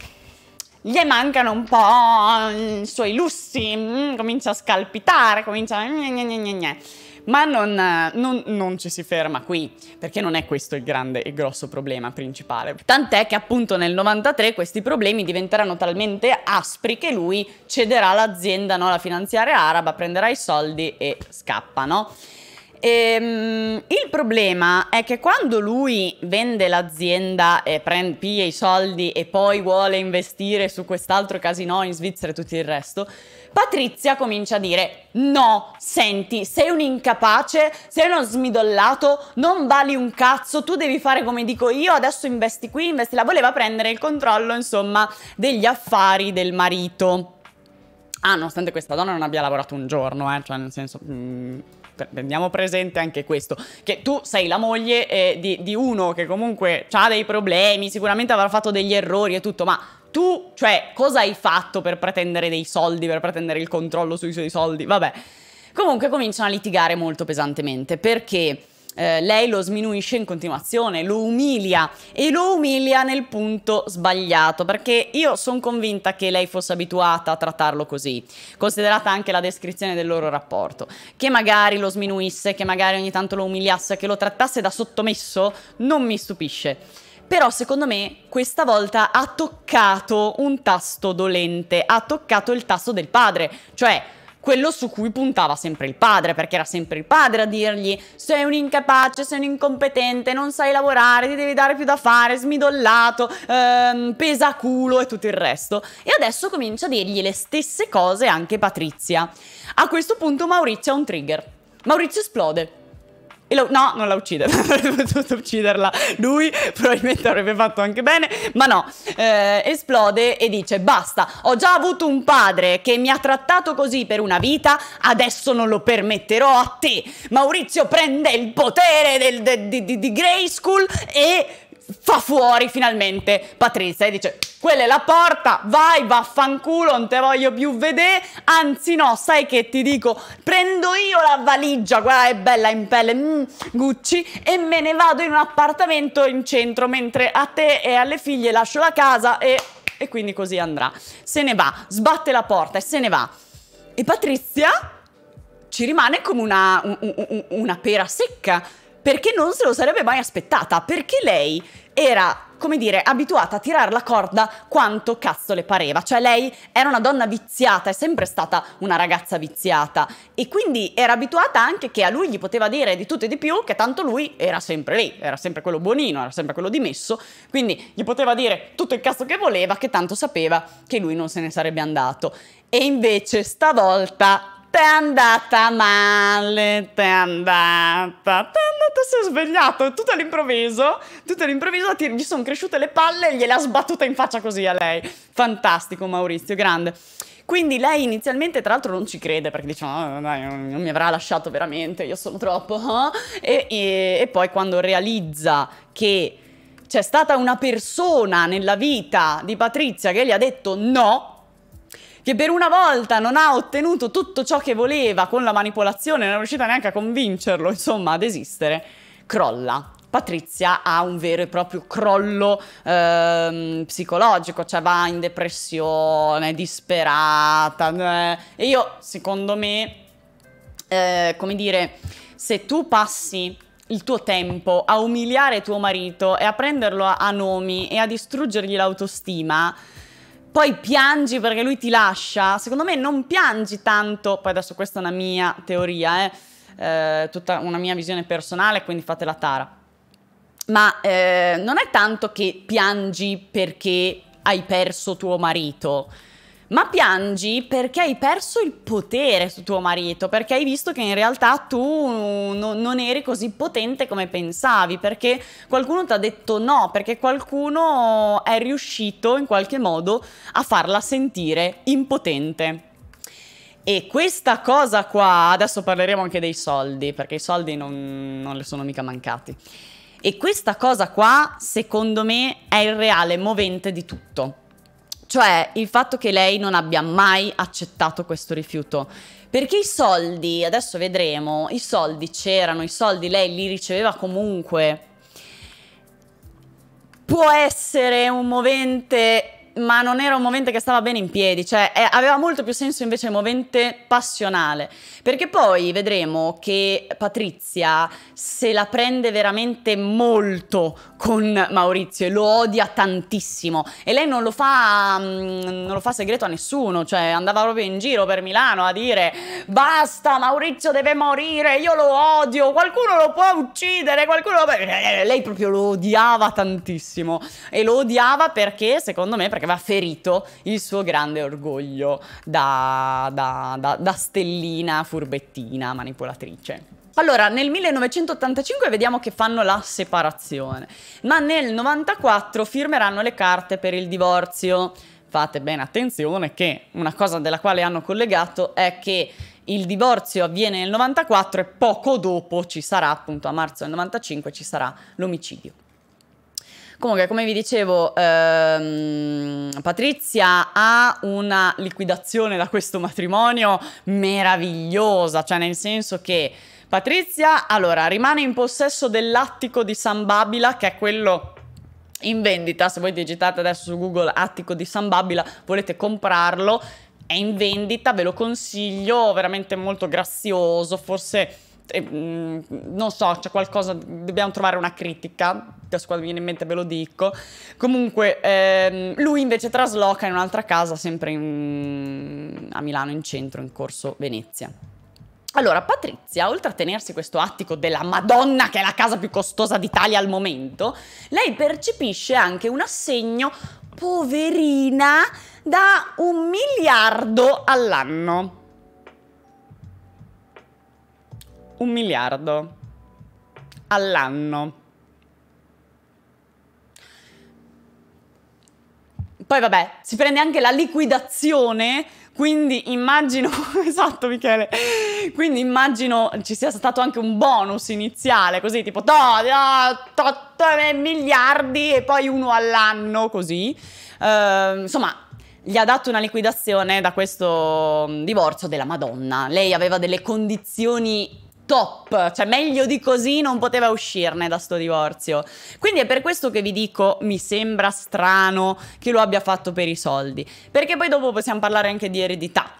gli mancano un po' i suoi lussi, mm, comincia a scalpitare, comincia a... Gne gne gne ma non, eh, non, non, ci si ferma qui, perché non è questo il grande e grosso problema principale. Tant'è che appunto nel 93 questi problemi diventeranno talmente aspri che lui cederà l'azienda, no? la finanziaria araba, prenderà i soldi e scappa, no? Ehm, il problema è che quando lui vende l'azienda e prende, piglia i soldi e poi vuole investire su quest'altro casino in Svizzera e tutto il resto, Patrizia comincia a dire no, senti, sei un incapace, sei uno smidollato, non vali un cazzo, tu devi fare come dico io, adesso investi qui, investi la voleva prendere il controllo insomma degli affari del marito. Ah, nonostante questa donna non abbia lavorato un giorno, eh, cioè nel senso... Mm teniamo presente anche questo, che tu sei la moglie eh, di, di, uno che comunque ha dei problemi, sicuramente avrà fatto degli errori e tutto, ma tu, cioè, cosa hai fatto per pretendere dei soldi, per pretendere il controllo sui suoi soldi? Vabbè. Comunque cominciano a litigare molto pesantemente perché eh, lei lo sminuisce in continuazione, lo umilia e lo umilia nel punto sbagliato perché io sono convinta che lei fosse abituata a trattarlo così, considerata anche la descrizione del loro rapporto, che magari lo sminuisse, che magari ogni tanto lo umiliasse, che lo trattasse da sottomesso, non mi stupisce però secondo me questa volta ha toccato un tasto dolente, ha toccato il tasto del padre, cioè quello su cui puntava sempre il padre, perché era sempre il padre a dirgli sei un incapace, sei un incompetente, non sai lavorare, ti devi dare più da fare, smidollato, ehm, pesaculo e tutto il resto. E adesso comincia a dirgli le stesse cose anche Patrizia. A questo punto Maurizio ha un trigger. Maurizio esplode e lo, no, non la uccide, avrebbe potuto ucciderla lui, probabilmente avrebbe fatto anche bene, ma no, eh, esplode e dice basta, ho già avuto un padre che mi ha trattato così per una vita, adesso non lo permetterò a te. Maurizio prende il potere del, de, de, de, di Grey School e fa fuori finalmente Patrizia e dice quella è la porta, vai vaffanculo, non te voglio più vedere, anzi no, sai che ti dico, prendo io la valigia, guarda è bella in pelle, mm, Gucci, e me ne vado in un appartamento in centro, mentre a te e alle figlie lascio la casa e, e quindi così andrà. Se ne va, sbatte la porta e se ne va. E Patrizia ci rimane come una, una pera secca, perché non se lo sarebbe mai aspettata, perché lei era come dire, abituata a tirare la corda quanto cazzo le pareva. Cioè lei era una donna viziata, è sempre stata una ragazza viziata e quindi era abituata anche che a lui gli poteva dire di tutto e di più, che tanto lui era sempre lì, era sempre quello buonino, era sempre quello dimesso, quindi gli poteva dire tutto il cazzo che voleva, che tanto sapeva che lui non se ne sarebbe andato. E invece stavolta T'è andata male, t'è andata, t'è andata, si è svegliato, tutto all'improvviso, tutto all'improvviso, ti, gli sono cresciute le palle e gliela sbattuta in faccia così a lei. Fantastico Maurizio, grande. Quindi lei inizialmente, tra l'altro, non ci crede perché dice: oh, dai, Non mi avrà lasciato veramente, io sono troppo. E, e, e poi quando realizza che c'è stata una persona nella vita di Patrizia che gli ha detto no, che per una volta non ha ottenuto tutto ciò che voleva con la manipolazione, non è riuscita neanche a convincerlo, insomma, ad esistere, crolla. Patrizia ha un vero e proprio crollo ehm, psicologico, cioè va in depressione, disperata. Eh. E io, secondo me, eh, come dire, se tu passi il tuo tempo a umiliare tuo marito e a prenderlo a, a nomi e a distruggergli l'autostima, poi piangi perché lui ti lascia, secondo me non piangi tanto, poi adesso questa è una mia teoria, eh, eh, tutta una mia visione personale, quindi fate la tara. Ma eh, non è tanto che piangi perché hai perso tuo marito, ma piangi perché hai perso il potere su tuo marito, perché hai visto che in realtà tu no, non eri così potente come pensavi, perché qualcuno ti ha detto no, perché qualcuno è riuscito in qualche modo a farla sentire impotente. E questa cosa qua, adesso parleremo anche dei soldi, perché i soldi non, non le sono mica mancati. E questa cosa qua, secondo me, è il reale movente di tutto cioè il fatto che lei non abbia mai accettato questo rifiuto. Perché i soldi, adesso vedremo, i soldi c'erano, i soldi lei li riceveva comunque. Può essere un movente ma non era un movente che stava bene in piedi, cioè eh, aveva molto più senso invece il movente passionale, perché poi vedremo che Patrizia se la prende veramente molto con Maurizio e lo odia tantissimo e lei non lo fa, mh, mm, non lo fa segreto a nessuno, cioè andava proprio in giro per Milano a dire basta Maurizio deve morire, io lo odio, qualcuno lo può uccidere, qualcuno lo... Eh, eh, lei proprio lo odiava tantissimo e lo odiava perché secondo me perché aveva ferito il suo grande orgoglio da, da, da, da stellina furbettina manipolatrice. Allora, nel 1985 vediamo che fanno la separazione, ma nel 94 firmeranno le carte per il divorzio. Fate bene attenzione che una cosa della quale hanno collegato è che il divorzio avviene nel 94 e poco dopo ci sarà, appunto a marzo del 95, ci sarà l'omicidio. Comunque, come vi dicevo, ehm, Patrizia ha una liquidazione da questo matrimonio meravigliosa, cioè nel senso che Patrizia, allora, rimane in possesso dell'attico di San Babila, che è quello in vendita, se voi digitate adesso su Google attico di San Babila, volete comprarlo, è in vendita, ve lo consiglio, veramente molto grazioso, forse eh, non so, c'è qualcosa, dobbiamo trovare una critica, adesso quando mi viene in mente ve lo dico. Comunque, ehm, lui invece trasloca in un'altra casa, sempre in, a Milano, in centro, in corso Venezia. Allora, Patrizia, oltre a tenersi questo attico della Madonna, che è la casa più costosa d'Italia al momento, lei percepisce anche un assegno poverina da un miliardo all'anno. un miliardo all'anno. Poi vabbè, si prende anche la liquidazione, quindi immagino, esatto Michele, quindi immagino ci sia stato anche un bonus iniziale, così tipo 8 eh, miliardi e poi uno all'anno, così. Uh, insomma, gli ha dato una liquidazione da questo mm, divorzio della Madonna. Lei aveva delle condizioni top, cioè meglio di così non poteva uscirne da sto divorzio. Quindi è per questo che vi dico, mi sembra strano che lo abbia fatto per i soldi, perché poi dopo possiamo parlare anche di eredità.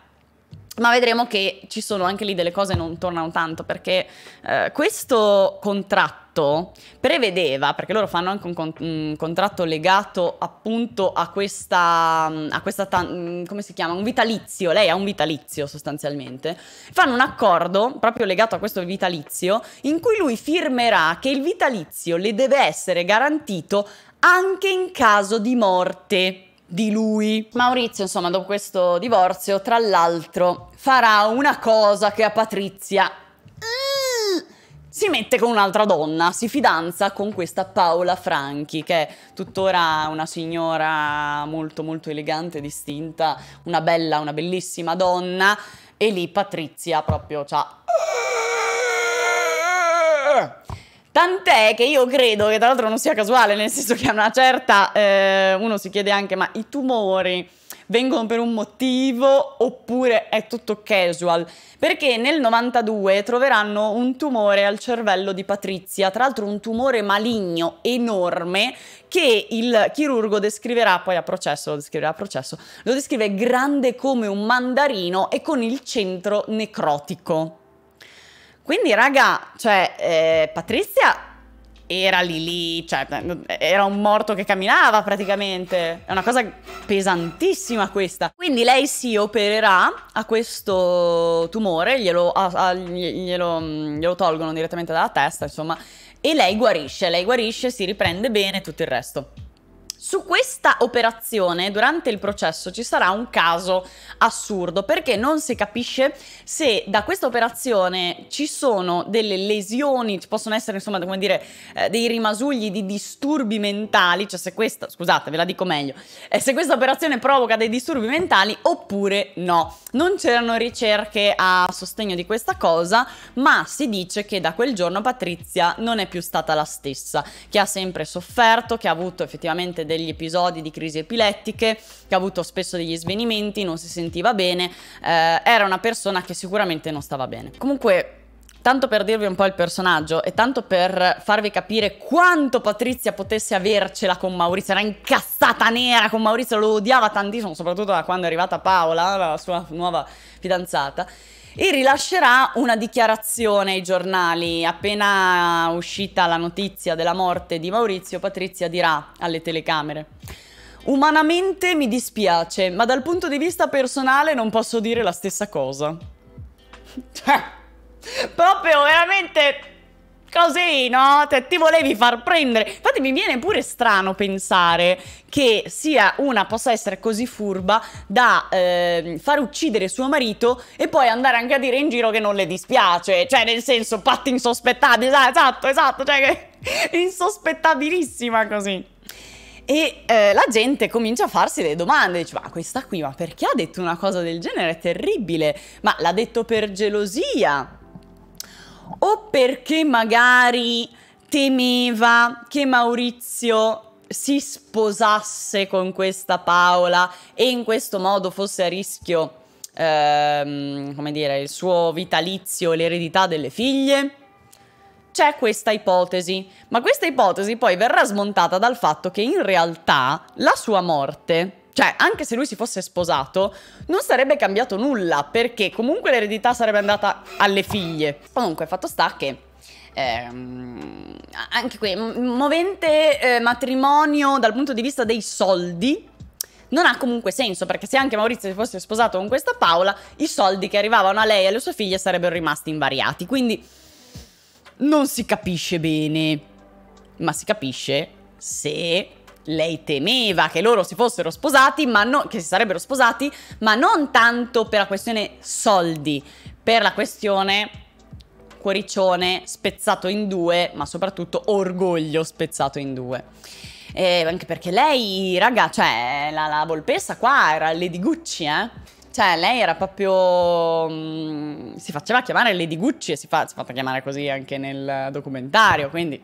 Ma vedremo che ci sono anche lì delle cose che non tornano tanto perché eh, questo contratto prevedeva, perché loro fanno anche un, con un contratto legato appunto a questa, mm, a questa mm, come si chiama, un vitalizio, lei ha un vitalizio sostanzialmente, fanno un accordo proprio legato a questo vitalizio in cui lui firmerà che il vitalizio le deve essere garantito anche in caso di morte di lui. Maurizio, insomma, dopo questo divorzio, tra l'altro, farà una cosa che a Patrizia uh, si mette con un'altra donna, si fidanza con questa Paola Franchi, che è tuttora una signora molto molto elegante, distinta, una bella, una bellissima donna, e lì Patrizia proprio c'ha... Ah! Tant'è che io credo che tra l'altro non sia casuale, nel senso che a una certa eh, uno si chiede anche ma i tumori vengono per un motivo oppure è tutto casual? Perché nel 92 troveranno un tumore al cervello di Patrizia, tra l'altro un tumore maligno enorme che il chirurgo descriverà poi a processo, lo descriverà a processo, lo descrive grande come un mandarino e con il centro necrotico. Quindi raga, cioè, eh, Patrizia era lì lì, cioè era un morto che camminava praticamente. È una cosa pesantissima questa. Quindi lei si opererà a questo tumore, glielo, a, a, glielo, glielo tolgono direttamente dalla testa, insomma, e lei guarisce, lei guarisce, si riprende bene tutto il resto. Su questa operazione, durante il processo, ci sarà un caso assurdo perché non si capisce se da questa operazione ci sono delle lesioni, ci possono essere, insomma, come dire, eh, dei rimasugli di disturbi mentali, cioè se questa, scusate, ve la dico meglio, eh, se questa operazione provoca dei disturbi mentali oppure no. Non c'erano ricerche a sostegno di questa cosa, ma si dice che da quel giorno Patrizia non è più stata la stessa, che ha sempre sofferto, che ha avuto effettivamente degli episodi di crisi epilettiche, che ha avuto spesso degli svenimenti, non si sentiva bene, eh, era una persona che sicuramente non stava bene. Comunque tanto per dirvi un po' il personaggio e tanto per farvi capire quanto Patrizia potesse avercela con Maurizio, era incazzata nera con Maurizio, lo odiava tantissimo, soprattutto da quando è arrivata Paola, la sua nuova fidanzata e rilascerà una dichiarazione ai giornali. Appena uscita la notizia della morte di Maurizio, Patrizia dirà alle telecamere. Umanamente mi dispiace, ma dal punto di vista personale non posso dire la stessa cosa. Cioè, proprio veramente così, no? Te, ti volevi far prendere. Infatti mi viene pure strano pensare che sia una possa essere così furba da eh, far uccidere suo marito e poi andare anche a dire in giro che non le dispiace. Cioè, nel senso, patti insospettabili. Esatto, esatto, cioè che... insospettabilissima così. E eh, la gente comincia a farsi delle domande, dice ma questa qui, ma perché ha detto una cosa del genere? È terribile, ma l'ha detto per gelosia, o perché magari temeva che Maurizio si sposasse con questa Paola e in questo modo fosse a rischio, ehm, come dire, il suo vitalizio, l'eredità delle figlie? C'è questa ipotesi, ma questa ipotesi poi verrà smontata dal fatto che in realtà la sua morte cioè, anche se lui si fosse sposato, non sarebbe cambiato nulla, perché comunque l'eredità sarebbe andata alle figlie. Comunque, fatto sta che eh, anche qui, movente eh, matrimonio dal punto di vista dei soldi non ha comunque senso perché se anche Maurizio si fosse sposato con questa Paola, i soldi che arrivavano a lei e alle sue figlie sarebbero rimasti invariati. Quindi non si capisce bene, ma si capisce se lei temeva che loro si fossero sposati, ma no, che si sarebbero sposati, ma non tanto per la questione soldi, per la questione cuoricione spezzato in due, ma soprattutto orgoglio spezzato in due. E anche perché lei, raga, cioè, la, la volpessa qua era Lady Gucci, eh? Cioè, lei era proprio... Mh, mm, si faceva chiamare Lady Gucci e si, fa, si è fatta chiamare così anche nel documentario, quindi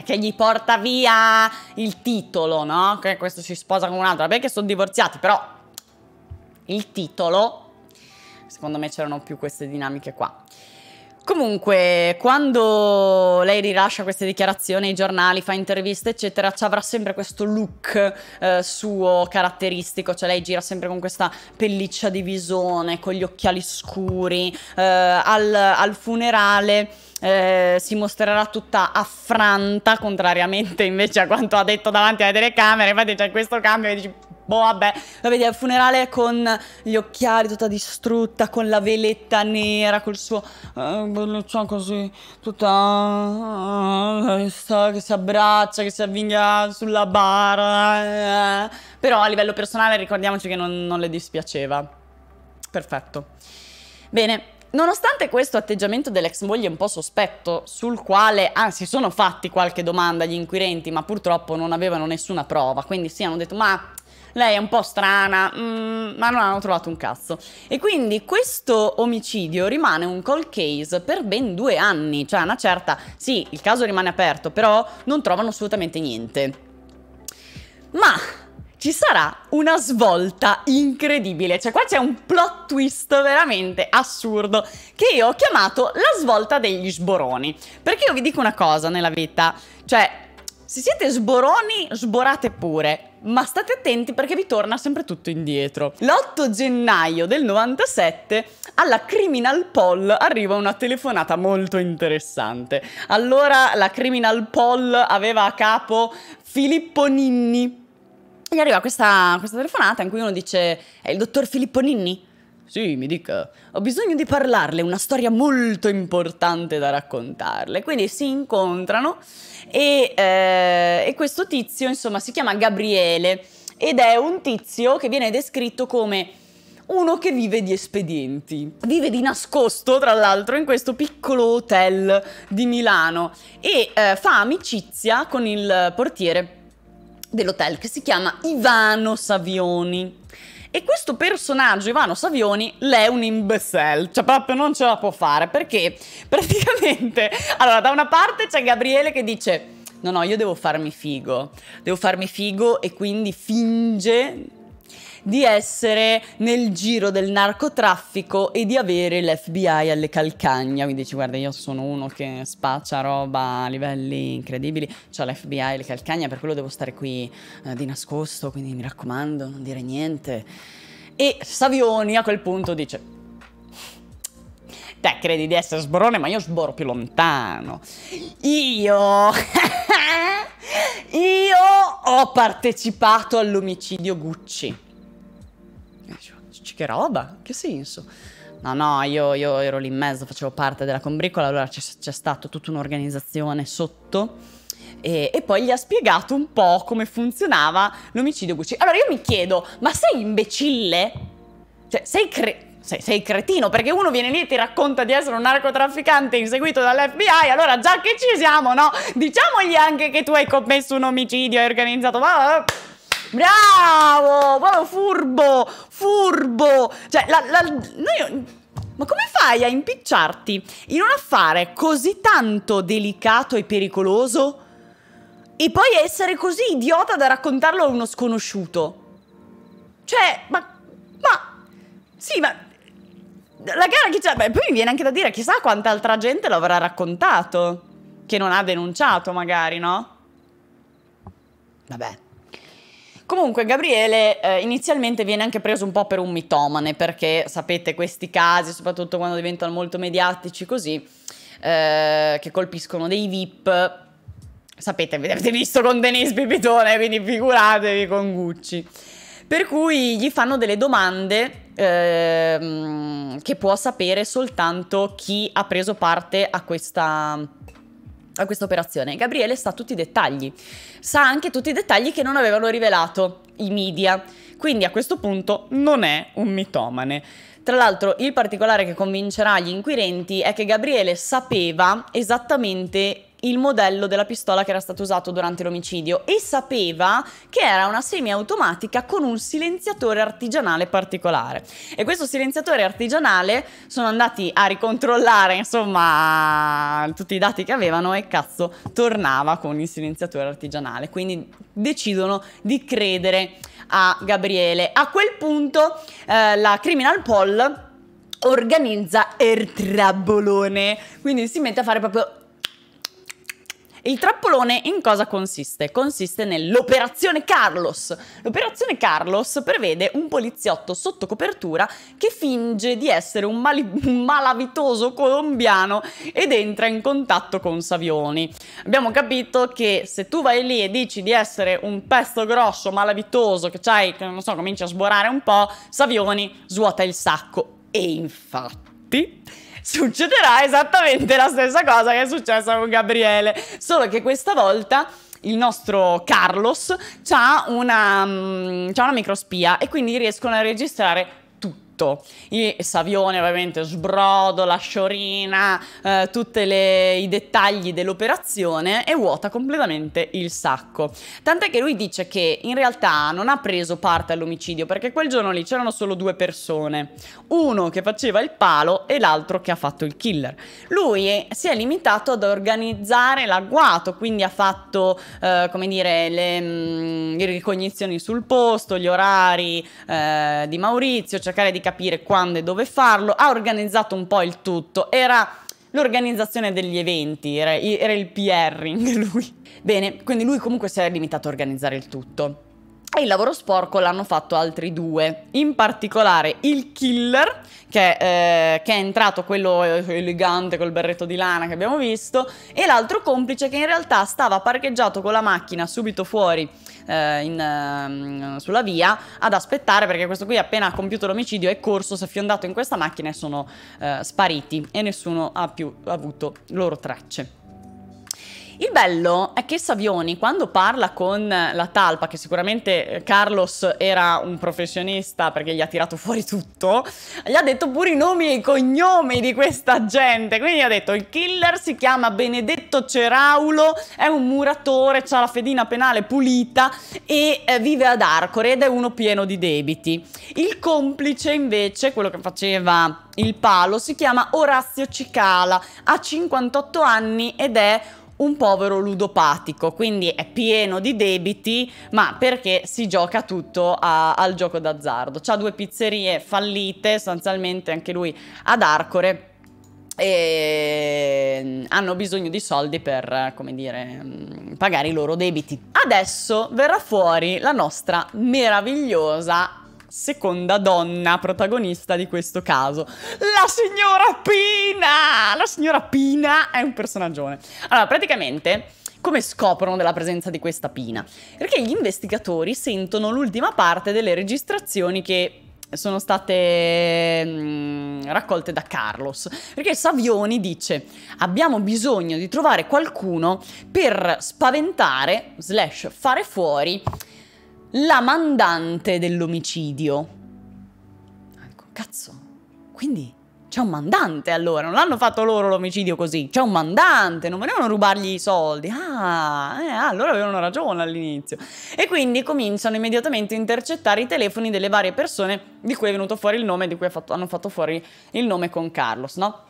che, che gli porta via il titolo, no? Che questo si sposa con un un'altra, perché sono divorziati, però il titolo, secondo me c'erano più queste dinamiche qua. Comunque, quando lei rilascia queste dichiarazioni ai giornali, fa interviste, eccetera, ci avrà sempre questo look eh, suo caratteristico, cioè lei gira sempre con questa pelliccia di visone, con gli occhiali scuri, eh, al, al funerale eh, si mostrerà tutta affranta, contrariamente invece a quanto ha detto davanti alle telecamere. Infatti c'è questo cambio e dici, boh vabbè, la vedi al funerale con gli occhiali tutta distrutta, con la veletta nera, col suo eh, boh, così, tutta eh, eh che si abbraccia, che si avvinga sulla barra. Eh. Però a livello personale ricordiamoci che non, non le dispiaceva. Perfetto. Bene, Nonostante questo atteggiamento dell'ex moglie un po' sospetto, sul quale anzi ah, sono fatti qualche domanda agli inquirenti, ma purtroppo non avevano nessuna prova, quindi sì hanno detto ma lei è un po' strana, mm, ma non hanno trovato un cazzo. E quindi questo omicidio rimane un cold case per ben due anni, cioè una certa, sì, il caso rimane aperto, però non trovano assolutamente niente. Ma ci sarà una svolta incredibile. Cioè qua c'è un plot twist veramente assurdo che io ho chiamato la svolta degli sboroni. Perché io vi dico una cosa nella vita, cioè se siete sboroni, sborate pure. Ma state attenti perché vi torna sempre tutto indietro. L'8 gennaio del 97 alla Criminal Poll arriva una telefonata molto interessante. Allora la Criminal Poll aveva a capo Filippo Ninni, e gli arriva questa, questa telefonata in cui uno dice: È il dottor Filippo Ninni? Sì, mi dica. Ho bisogno di parlarle, una storia molto importante da raccontarle. Quindi si incontrano e, eh, e questo tizio, insomma, si chiama Gabriele ed è un tizio che viene descritto come uno che vive di espedienti. Vive di nascosto, tra l'altro, in questo piccolo hotel di Milano e eh, fa amicizia con il portiere dell'hotel che si chiama Ivano Savioni. E questo personaggio, Ivano Savioni, lei è un imbecile, cioè proprio non ce la può fare, perché praticamente, allora da una parte c'è Gabriele che dice, no no, io devo farmi figo, devo farmi figo e quindi finge di essere nel giro del narcotraffico e di avere l'FBI alle calcagna. Quindi dici, guarda, io sono uno che spaccia roba a livelli incredibili, ho l'FBI alle calcagna, per quello devo stare qui eh, di nascosto, quindi mi raccomando, non dire niente. E Savioni a quel punto dice, te credi di essere sborone, ma io sboro più lontano. Io... io ho partecipato all'omicidio Gucci. Cioè, che roba, che senso? No, no, io, io ero lì in mezzo, facevo parte della combricola, allora c'è stata tutta un'organizzazione sotto e, e, poi gli ha spiegato un po' come funzionava l'omicidio Gucci. Allora io mi chiedo, ma sei imbecille? Cioè, sei, cre sei, sei cretino perché uno viene lì e ti racconta di essere un narcotrafficante inseguito dall'FBI, allora già che ci siamo, no? Diciamogli anche che tu hai commesso un omicidio, hai organizzato... Bravo, proprio furbo, furbo. Cioè, la, la, noi... Ma come fai a impicciarti in un affare così tanto delicato e pericoloso e poi essere così idiota da raccontarlo a uno sconosciuto? Cioè, ma... ma... Sì, ma... La gara chi c'è... Beh, poi mi viene anche da dire, chissà quanta altra gente l'avrà raccontato, che non ha denunciato magari, no? Vabbè. Comunque Gabriele eh, inizialmente viene anche preso un po' per un mitomane perché sapete questi casi, soprattutto quando diventano molto mediatici così, eh, che colpiscono dei VIP, sapete, avete visto con Denise Pipitone, quindi figuratevi con Gucci. Per cui gli fanno delle domande eh, che può sapere soltanto chi ha preso parte a questa a questa operazione. Gabriele sa tutti i dettagli, sa anche tutti i dettagli che non avevano rivelato i media, quindi a questo punto non è un mitomane. Tra l'altro il particolare che convincerà gli inquirenti è che Gabriele sapeva esattamente il modello della pistola che era stato usato durante l'omicidio e sapeva che era una semiautomatica con un silenziatore artigianale particolare. E questo silenziatore artigianale sono andati a ricontrollare, insomma, tutti i dati che avevano e cazzo tornava con il silenziatore artigianale. Quindi decidono di credere a Gabriele. A quel punto eh, la Criminal Poll organizza il trabolone, quindi si mette a fare proprio il trappolone in cosa consiste? Consiste nell'operazione Carlos. L'operazione Carlos prevede un poliziotto sotto copertura che finge di essere un, un malavitoso colombiano ed entra in contatto con Savioni. Abbiamo capito che se tu vai lì e dici di essere un pesto grosso, malavitoso, che c'hai, che non so, cominci a sborare un po', Savioni svuota il sacco. E infatti succederà esattamente la stessa cosa che è successa con Gabriele, solo che questa volta il nostro Carlos ha una, mm, una microspia e quindi riescono a registrare tutto. E Savione ovviamente sbrodo, la sciorina, eh, tutti i dettagli dell'operazione e vuota completamente il sacco. Tant'è che lui dice che in realtà non ha preso parte all'omicidio perché quel giorno lì c'erano solo due persone, uno che faceva il palo e l'altro che ha fatto il killer. Lui si è limitato ad organizzare l'agguato, quindi ha fatto, eh, come dire, le, mh, mm, le ricognizioni sul posto, gli orari eh, di Maurizio, cercare di capire capire quando e dove farlo, ha organizzato un po' il tutto, era l'organizzazione degli eventi, era, era il PRing lui. Bene, quindi lui comunque si è limitato a organizzare il tutto. E il lavoro sporco l'hanno fatto altri due, in particolare il killer, che, eh, che, è entrato quello elegante col berretto di lana che abbiamo visto, e l'altro complice che in realtà stava parcheggiato con la macchina subito fuori eh, in, ehm, sulla via ad aspettare perché questo qui appena ha compiuto l'omicidio è corso, si è fiondato in questa macchina e sono eh, spariti e nessuno ha più avuto loro tracce. Il bello è che Savioni, quando parla con la talpa, che sicuramente eh, Carlos era un professionista perché gli ha tirato fuori tutto, gli ha detto pure i nomi e i cognomi di questa gente. Quindi gli ha detto il killer si chiama Benedetto Ceraulo, è un muratore, ha la fedina penale pulita e eh, vive ad Arcore ed è uno pieno di debiti. Il complice invece, quello che faceva il palo, si chiama Orazio Cicala, ha 58 anni ed è un povero ludopatico, quindi è pieno di debiti, ma perché si gioca tutto a, al gioco d'azzardo. Ha due pizzerie fallite, sostanzialmente anche lui ad Arcore e mm, hanno bisogno di soldi per, come dire, mm, pagare i loro debiti. Adesso verrà fuori la nostra meravigliosa seconda donna protagonista di questo caso, la signora Pina! La signora Pina è un personaggione. Allora, praticamente come scoprono della presenza di questa pina? Perché gli investigatori sentono l'ultima parte delle registrazioni che sono state mh, mm, raccolte da Carlos. Perché Savioni dice: Abbiamo bisogno di trovare qualcuno per spaventare, slash, fare fuori la mandante dell'omicidio. Ecco, cazzo. Quindi c'è un mandante allora, non l'hanno fatto loro l'omicidio così, c'è un mandante, non volevano rubargli i soldi. Ah, eh, allora ah, avevano ragione all'inizio. E quindi cominciano immediatamente a intercettare i telefoni delle varie persone di cui è venuto fuori il nome, di cui fatto, hanno fatto fuori il nome con Carlos, no?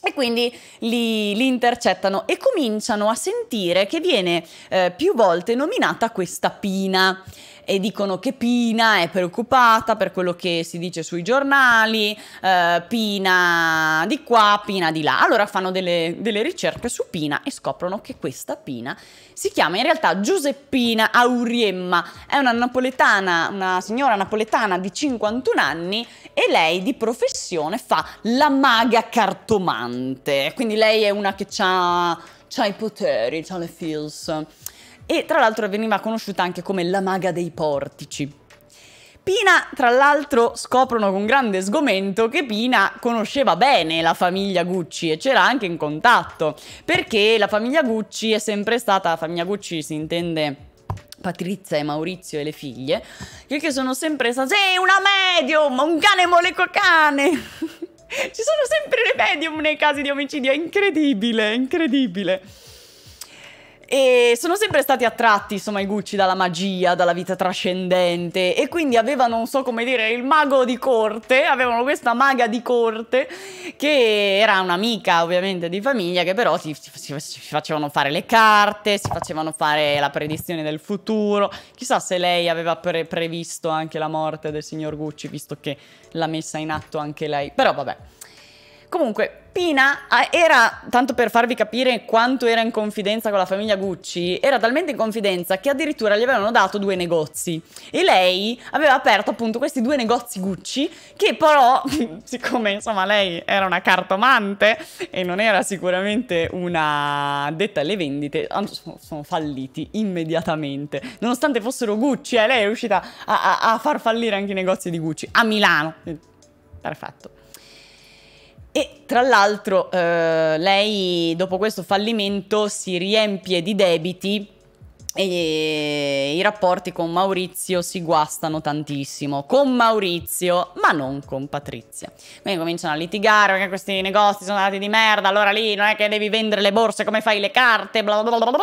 E quindi li, li, intercettano e cominciano a sentire che viene eh, più volte nominata questa Pina e dicono che Pina è preoccupata per quello che si dice sui giornali, eh, Pina di qua, Pina di là. Allora fanno delle, delle ricerche su Pina e scoprono che questa Pina si chiama in realtà Giuseppina Auriemma, è una napoletana, una signora napoletana di 51 anni e lei di professione fa la maga cartomante, quindi lei è una che ha i poteri, ha le feels e tra l'altro veniva conosciuta anche come la maga dei portici. Pina, tra l'altro, scoprono con grande sgomento che Pina conosceva bene la famiglia Gucci e c'era anche in contatto, perché la famiglia Gucci è sempre stata, la famiglia Gucci si intende Patrizia e Maurizio e le figlie, che sono sempre state, sì, una medium, un cane molecocane! Ci sono sempre le medium nei casi di omicidio, è incredibile, incredibile. E sono sempre stati attratti, insomma, i Gucci dalla magia, dalla vita trascendente e quindi avevano, non so come dire, il mago di corte, avevano questa maga di corte che era un'amica ovviamente di famiglia che però si, si, si, facevano fare le carte, si facevano fare la predizione del futuro. Chissà se lei aveva pre previsto anche la morte del signor Gucci, visto che l'ha messa in atto anche lei. Però vabbè. Comunque, Pina ah, era, tanto per farvi capire quanto era in confidenza con la famiglia Gucci, era talmente in confidenza che addirittura gli avevano dato due negozi. E lei aveva aperto appunto questi due negozi Gucci che però, siccome insomma lei era una cartomante e non era sicuramente una detta alle vendite, sono falliti immediatamente. Nonostante fossero Gucci, eh, lei è riuscita a, a, a far fallire anche i negozi di Gucci a Milano. Perfetto. Tra l'altro, eh, lei dopo questo fallimento si riempie di debiti e i rapporti con Maurizio si guastano tantissimo. Con Maurizio, ma non con Patrizia. Quindi cominciano a litigare perché questi negozi sono andati di merda, allora lì non è che devi vendere le borse come fai le carte, bla bla bla bla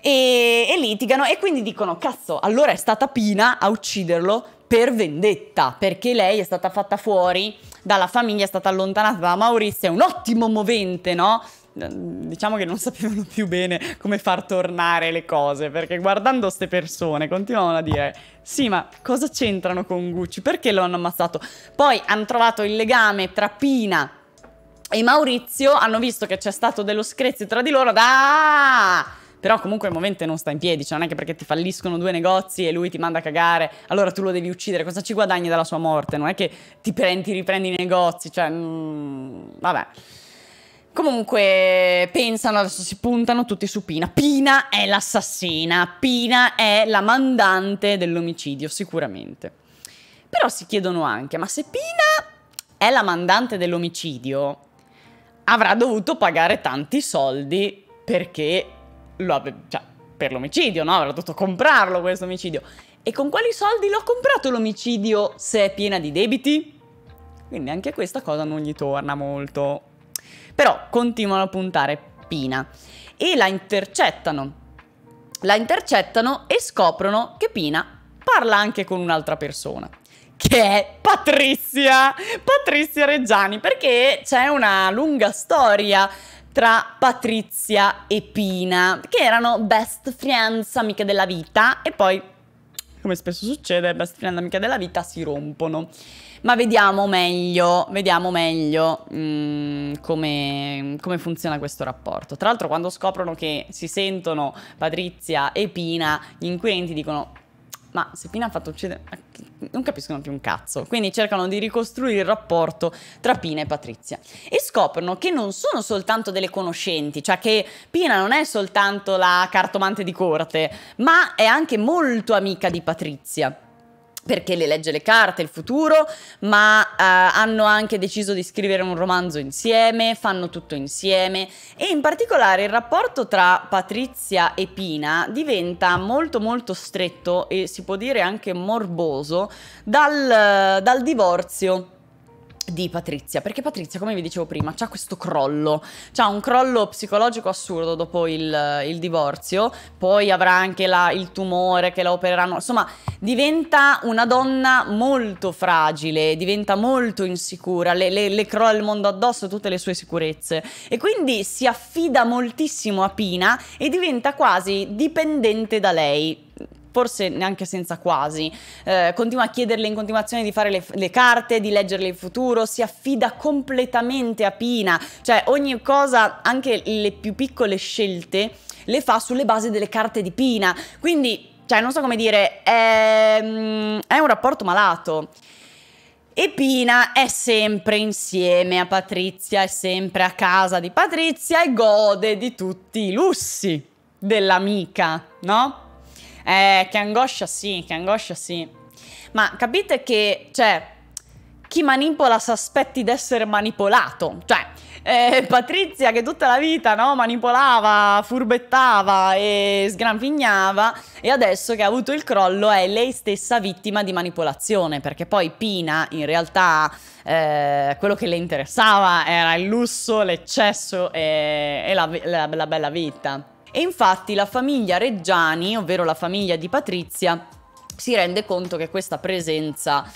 E, e litigano e quindi dicono, cazzo, allora è stata Pina a ucciderlo per vendetta, perché lei è stata fatta fuori dalla famiglia, è stata allontanata da Maurizio, è un ottimo movente, no? Ehm, diciamo che non sapevano più bene come far tornare le cose, perché guardando queste persone continuavano a dire sì, ma cosa c'entrano con Gucci? Perché lo hanno ammazzato? Poi hanno trovato il legame tra Pina e Maurizio, hanno visto che c'è stato dello screzio tra di loro, da... Ah! però comunque il momento non sta in piedi, cioè non è che perché ti falliscono due negozi e lui ti manda a cagare, allora tu lo devi uccidere, cosa ci guadagni dalla sua morte? Non è che ti, prendi, ti riprendi i negozi, cioè... Mm, vabbè. Comunque pensano, adesso si puntano tutti su Pina. Pina è l'assassina, Pina è la mandante dell'omicidio, sicuramente. Però si chiedono anche, ma se Pina è la mandante dell'omicidio, avrà dovuto pagare tanti soldi perché lo ave- cioè, per l'omicidio, no? Avrà dovuto comprarlo questo omicidio. E con quali soldi l'ho comprato l'omicidio se è piena di debiti? Quindi anche questa cosa non gli torna molto. Però continuano a puntare Pina e la intercettano. La intercettano e scoprono che Pina parla anche con un'altra persona che è Patrizia, Patrizia Reggiani, perché c'è una lunga storia tra Patrizia e Pina, che erano best friends, amiche della vita, e poi, come spesso succede, best friend, amiche della vita si rompono. Ma vediamo meglio, vediamo meglio mm, come, come funziona questo rapporto. Tra l'altro quando scoprono che si sentono Patrizia e Pina, gli inquirenti dicono ma se Pina ha fatto uccidere... non capiscono più un cazzo. Quindi cercano di ricostruire il rapporto tra Pina e Patrizia. E scoprono che non sono soltanto delle conoscenti, cioè che Pina non è soltanto la cartomante di corte, ma è anche molto amica di Patrizia perché le legge le carte, il futuro, ma eh, hanno anche deciso di scrivere un romanzo insieme, fanno tutto insieme e in particolare il rapporto tra Patrizia e Pina diventa molto molto stretto e si può dire anche morboso dal, dal divorzio di Patrizia, perché Patrizia, come vi dicevo prima, ha questo crollo, ha un crollo psicologico assurdo dopo il, il divorzio, poi avrà anche la, il tumore che la opereranno, insomma diventa una donna molto fragile, diventa molto insicura, le, le, le crolla il mondo addosso, tutte le sue sicurezze e quindi si affida moltissimo a Pina e diventa quasi dipendente da lei forse neanche senza quasi. Eh, continua a chiederle in continuazione di fare le, le, carte, di leggerle in futuro, si affida completamente a Pina, cioè ogni cosa, anche le più piccole scelte, le fa sulle basi delle carte di Pina. Quindi, cioè, non so come dire, è, mm, è un rapporto malato. E Pina è sempre insieme a Patrizia, è sempre a casa di Patrizia e gode di tutti i lussi dell'amica, no? Eh, che angoscia sì, che angoscia sì. Ma capite che, cioè, chi manipola si di essere manipolato? Cioè, eh, Patrizia che tutta la vita no, manipolava, furbettava e sgranfignava e adesso che ha avuto il crollo è lei stessa vittima di manipolazione perché poi Pina in realtà eh, quello che le interessava era il lusso, l'eccesso e, e la, la, la bella vita. E infatti la famiglia Reggiani, ovvero la famiglia di Patrizia, si rende conto che questa presenza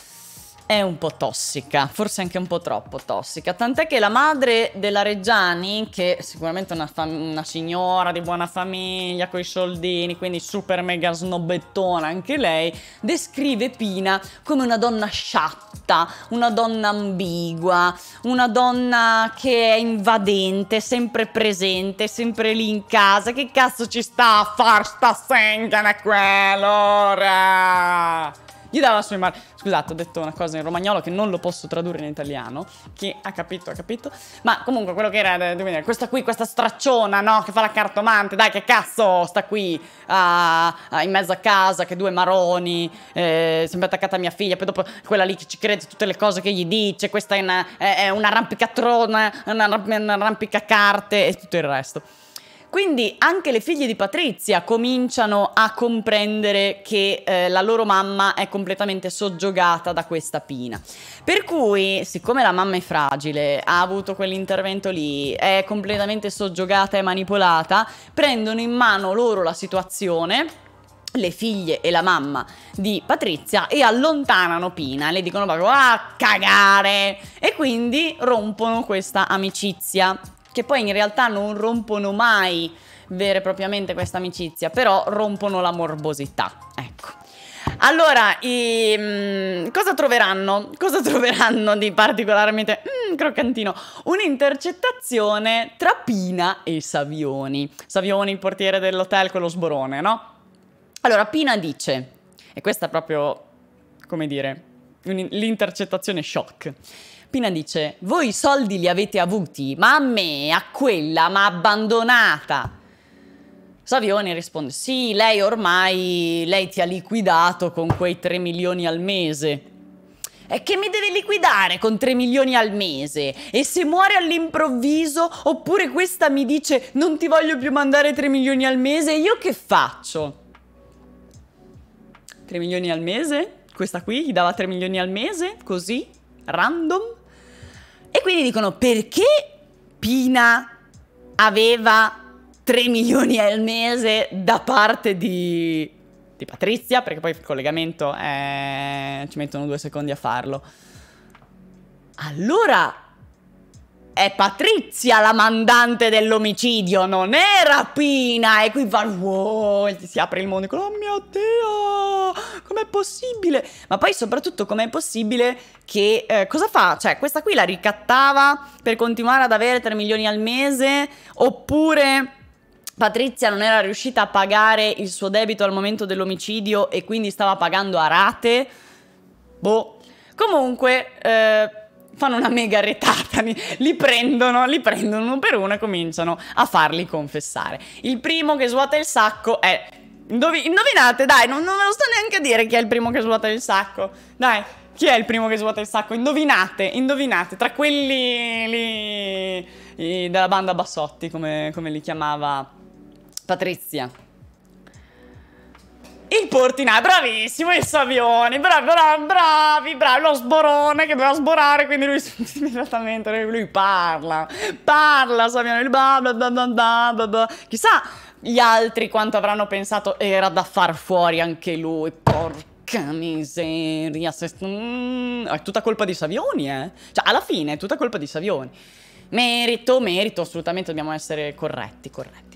è un po' tossica, forse anche un po' troppo tossica, tant'è che la madre della Reggiani, che sicuramente è una, una signora di buona famiglia, coi soldini, quindi super mega snobettona anche lei, descrive Pina come una donna sciatta, una donna ambigua, una donna che è invadente, sempre presente, sempre lì in casa, che cazzo ci sta a far sta sengana quell'ora? Gli dà la sua immagine. Scusate, ho detto una cosa in romagnolo che non lo posso tradurre in italiano. Che ha capito, ha capito. Ma comunque quello che era, eh, dire, questa qui, questa stracciona, no? Che fa la cartomante, dai, che cazzo sta qui ah, ah, in mezzo a casa, che due maroni, eh, sempre attaccata a mia figlia. Poi dopo quella lì che ci crede tutte le cose che gli dice, questa è una, è, è una rampicatrona, una, una rampicacarte e tutto il resto. Quindi anche le figlie di Patrizia cominciano a comprendere che eh, la loro mamma è completamente soggiogata da questa Pina. Per cui, siccome la mamma è fragile, ha avuto quell'intervento lì, è completamente soggiogata e manipolata, prendono in mano loro la situazione le figlie e la mamma di Patrizia e allontanano Pina, le dicono proprio a ah, cagare e quindi rompono questa amicizia che poi in realtà non rompono mai vera e propriamente questa amicizia, però rompono la morbosità, ecco. Allora, ehm, cosa troveranno? Cosa troveranno di particolarmente mm, croccantino? Un'intercettazione tra Pina e Savioni. Savioni, il portiere dell'hotel, con lo sborone, no? Allora, Pina dice, e questa è proprio, come dire, l'intercettazione shock. Pina dice, voi i soldi li avete avuti, ma a me, a quella, ma abbandonata. Savioni risponde, sì, lei ormai, lei ti ha liquidato con quei 3 milioni al mese. E che mi deve liquidare con 3 milioni al mese? E se muore all'improvviso, oppure questa mi dice non ti voglio più mandare 3 milioni al mese, io che faccio? 3 milioni al mese? Questa qui gli dava 3 milioni al mese? Così? Random? E quindi dicono perché Pina aveva 3 milioni al mese da parte di, di Patrizia, perché poi il collegamento eh, ci mettono due secondi a farlo. Allora è Patrizia la mandante dell'omicidio, non è rapina! E qui va, wow, si apre il mondo, oh mio Dio, com'è possibile? Ma poi soprattutto com'è possibile che, eh, cosa fa? Cioè, questa qui la ricattava per continuare ad avere 3 milioni al mese, oppure... Patrizia non era riuscita a pagare il suo debito al momento dell'omicidio e quindi stava pagando a rate. Boh. Comunque, eh, fanno una mega retata, li prendono, li prendono uno per uno e cominciano a farli confessare. Il primo che svuota il sacco è... Indovi indovinate, dai, non, non ve lo sto neanche a dire chi è il primo che svuota il sacco. Dai, chi è il primo che svuota il sacco? Indovinate, indovinate, tra quelli lì della banda Bassotti, come, come li chiamava Patrizia. Il portinaio, bravissimo, il Savioni, bravi, bravi, bravi, bravi, lo sborone che doveva sborare, quindi lui immediatamente, lui parla, parla Savioni, il bla bla bla bla bla bla, chissà gli altri quanto avranno pensato era da far fuori anche lui, porca miseria, mm, è tutta colpa di Savioni, eh, cioè alla fine è tutta colpa di Savioni, merito, merito, assolutamente dobbiamo essere corretti, corretti.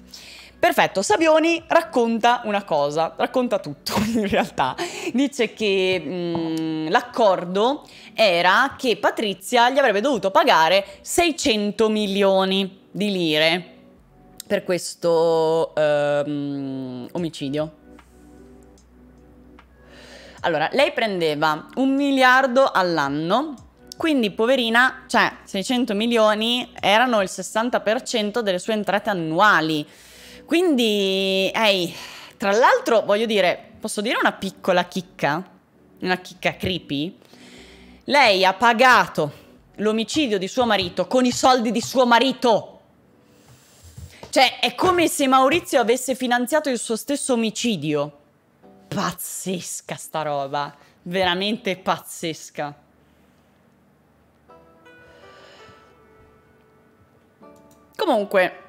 Perfetto, Savioni racconta una cosa, racconta tutto in realtà. Dice che mm, l'accordo era che Patrizia gli avrebbe dovuto pagare 600 milioni di lire per questo um, omicidio. Allora, lei prendeva un miliardo all'anno, quindi poverina, cioè 600 milioni erano il 60% delle sue entrate annuali quindi, ehi, tra l'altro voglio dire, posso dire una piccola chicca? Una chicca creepy? Lei ha pagato l'omicidio di suo marito con i soldi di suo marito. Cioè, è come se Maurizio avesse finanziato il suo stesso omicidio. Pazzesca sta roba, veramente pazzesca. Comunque,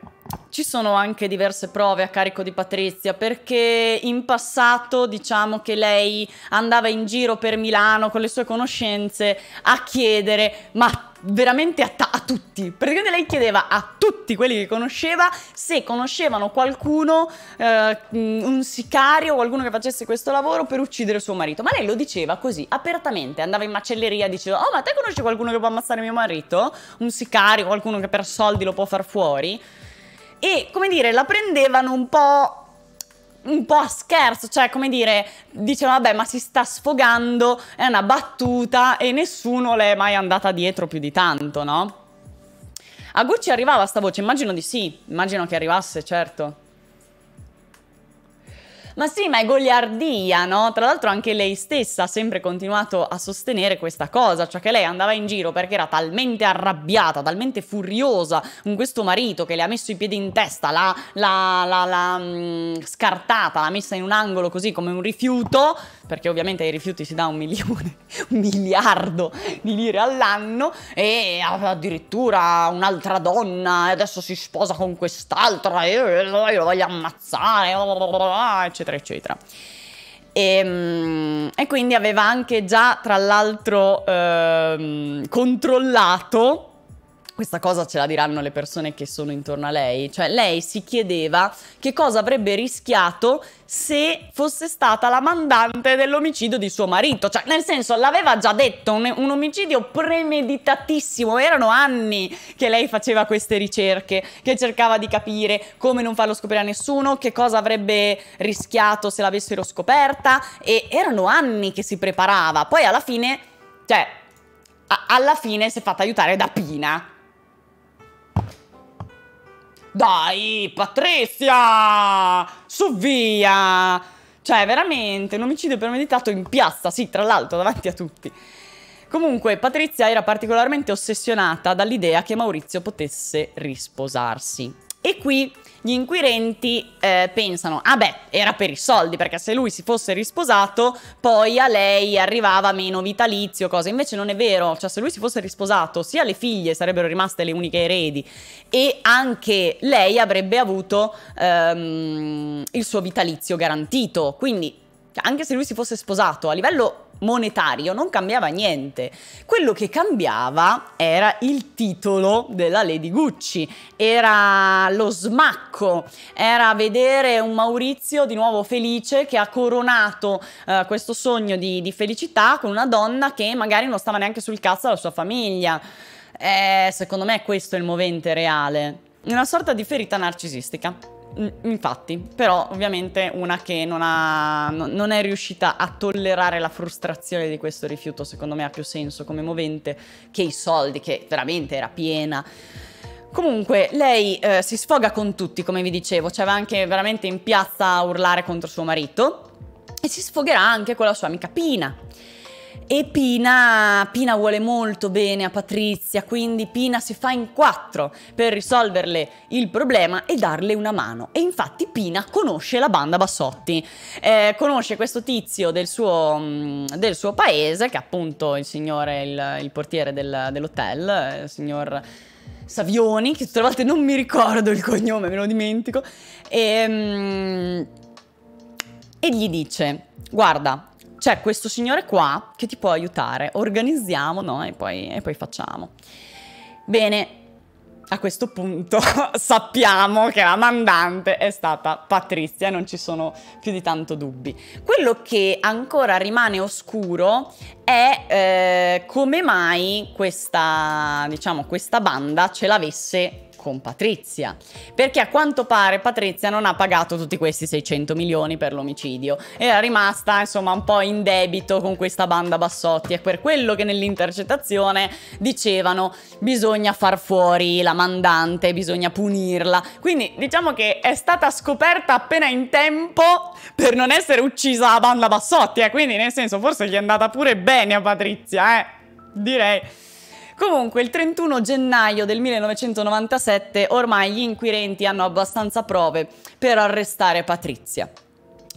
ci sono anche diverse prove a carico di Patrizia perché in passato diciamo che lei andava in giro per Milano con le sue conoscenze a chiedere ma veramente a, a tutti, praticamente lei chiedeva a tutti quelli che conosceva se conoscevano qualcuno, eh, un sicario, qualcuno che facesse questo lavoro per uccidere suo marito, ma lei lo diceva così apertamente, andava in macelleria e diceva oh ma te conosci qualcuno che può ammazzare mio marito? Un sicario, qualcuno che per soldi lo può far fuori? e come dire la prendevano un po' un po' a scherzo, cioè come dire, dicevano vabbè ma si sta sfogando, è una battuta e nessuno le è mai andata dietro più di tanto, no? A Gucci arrivava sta voce, immagino di sì, immagino che arrivasse, certo. Ma sì, ma è goliardia, no? Tra l'altro anche lei stessa ha sempre continuato a sostenere questa cosa, cioè che lei andava in giro perché era talmente arrabbiata, talmente furiosa con questo marito che le ha messo i piedi in testa, l'ha, mm, scartata, l'ha messa in un angolo così come un rifiuto, perché ovviamente ai rifiuti si dà un milione, un miliardo di lire all'anno e addirittura un'altra donna e adesso si sposa con quest'altra e lo voglio ammazzare, eccetera, eccetera. E, ehm, e quindi aveva anche già, tra l'altro, ehm, controllato questa cosa ce la diranno le persone che sono intorno a lei, cioè lei si chiedeva che cosa avrebbe rischiato se fosse stata la mandante dell'omicidio di suo marito, cioè nel senso l'aveva già detto, un, un, omicidio premeditatissimo, erano anni che lei faceva queste ricerche, che cercava di capire come non farlo scoprire a nessuno, che cosa avrebbe rischiato se l'avessero scoperta e erano anni che si preparava, poi alla fine, cioè... Alla fine si è fatta aiutare da Pina, dai, Patrizia! Su via! Cioè, veramente, un omicidio premeditato in piazza, sì, tra l'altro, davanti a tutti. Comunque, Patrizia era particolarmente ossessionata dall'idea che Maurizio potesse risposarsi. E qui gli inquirenti eh, pensano, ah beh, era per i soldi, perché se lui si fosse risposato, poi a lei arrivava meno vitalizio, cosa Invece non è vero, cioè se lui si fosse risposato, sia le figlie sarebbero rimaste le uniche eredi e anche lei avrebbe avuto ehm, il suo vitalizio garantito. Quindi, anche se lui si fosse sposato, a livello monetario non cambiava niente. Quello che cambiava era il titolo della Lady Gucci, era lo smacco, era vedere un Maurizio di nuovo felice che ha coronato eh, questo sogno di, di felicità con una donna che magari non stava neanche sul cazzo della sua famiglia. Eh, secondo me questo è il movente reale. Una sorta di ferita narcisistica. Infatti, però ovviamente una che non, ha, non, è riuscita a tollerare la frustrazione di questo rifiuto, secondo me ha più senso come movente che i soldi, che veramente era piena. Comunque, lei eh, si sfoga con tutti, come vi dicevo, cioè va anche veramente in piazza a urlare contro suo marito e si sfogherà anche con la sua amica Pina. E Pina, Pina vuole molto bene a Patrizia, quindi Pina si fa in quattro per risolverle il problema e darle una mano. E infatti Pina conosce la banda Bassotti, eh, conosce questo tizio del suo, mm, del suo, paese, che è appunto il signore, il, il portiere del, dell'hotel, eh, il signor... Savioni, che tutte le volte non mi ricordo il cognome, me lo dimentico, e, ehm, e gli dice, guarda, c'è questo signore qua che ti può aiutare, organizziamo no? e, poi, e poi facciamo. Bene, a questo punto sappiamo che la mandante è stata Patrizia, non ci sono più di tanto dubbi. Quello che ancora rimane oscuro è eh, come mai questa, diciamo, questa banda ce l'avesse con Patrizia, perché a quanto pare Patrizia non ha pagato tutti questi 600 milioni per l'omicidio, era rimasta insomma un po' in debito con questa banda Bassotti, è per quello che nell'intercettazione dicevano bisogna far fuori la mandante, bisogna punirla, quindi diciamo che è stata scoperta appena in tempo per non essere uccisa la banda Bassotti, eh? quindi nel senso forse gli è andata pure bene a Patrizia, eh? direi. Comunque, il 31 gennaio del 1997 ormai gli inquirenti hanno abbastanza prove per arrestare Patrizia.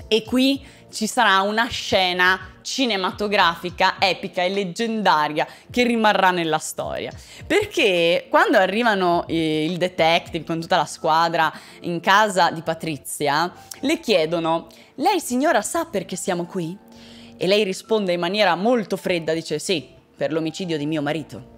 E qui ci sarà una scena cinematografica epica e leggendaria che rimarrà nella storia. Perché quando arrivano eh, il detective con tutta la squadra in casa di Patrizia, le chiedono: Lei signora sa perché siamo qui? E lei risponde in maniera molto fredda, dice sì, per l'omicidio di mio marito.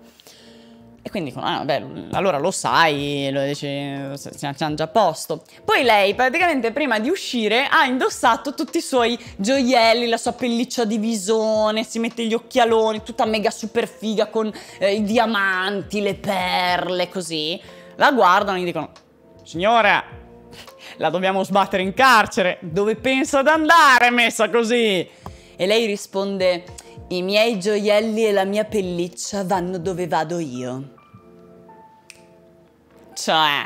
E quindi dicono, ah, beh, allora lo sai, lo dici, siamo già a posto. Poi lei, praticamente prima di uscire, ha indossato tutti i suoi gioielli, la sua pelliccia di visone, si mette gli occhialoni, tutta mega super figa con eh, i diamanti, le perle, così. La guardano e gli dicono, signora, la dobbiamo sbattere in carcere, dove pensa ad andare messa così? E lei risponde, i miei gioielli e la mia pelliccia vanno dove vado io cioè,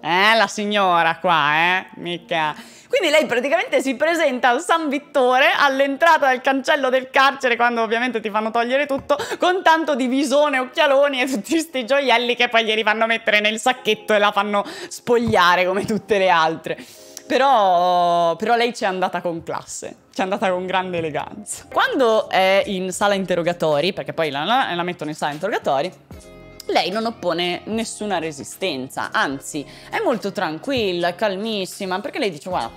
eh, la signora qua, eh, mica... Quindi lei praticamente si presenta al San Vittore all'entrata del cancello del carcere quando ovviamente ti fanno togliere tutto con tanto di visone, occhialoni e tutti questi gioielli che poi glieli fanno mettere nel sacchetto e la fanno spogliare come tutte le altre. Però, però, lei ci è andata con classe, ci è andata con grande eleganza. Quando è in sala interrogatori, perché poi la, la mettono in sala interrogatori, lei non oppone nessuna resistenza, anzi è molto tranquilla, calmissima, perché lei dice guarda,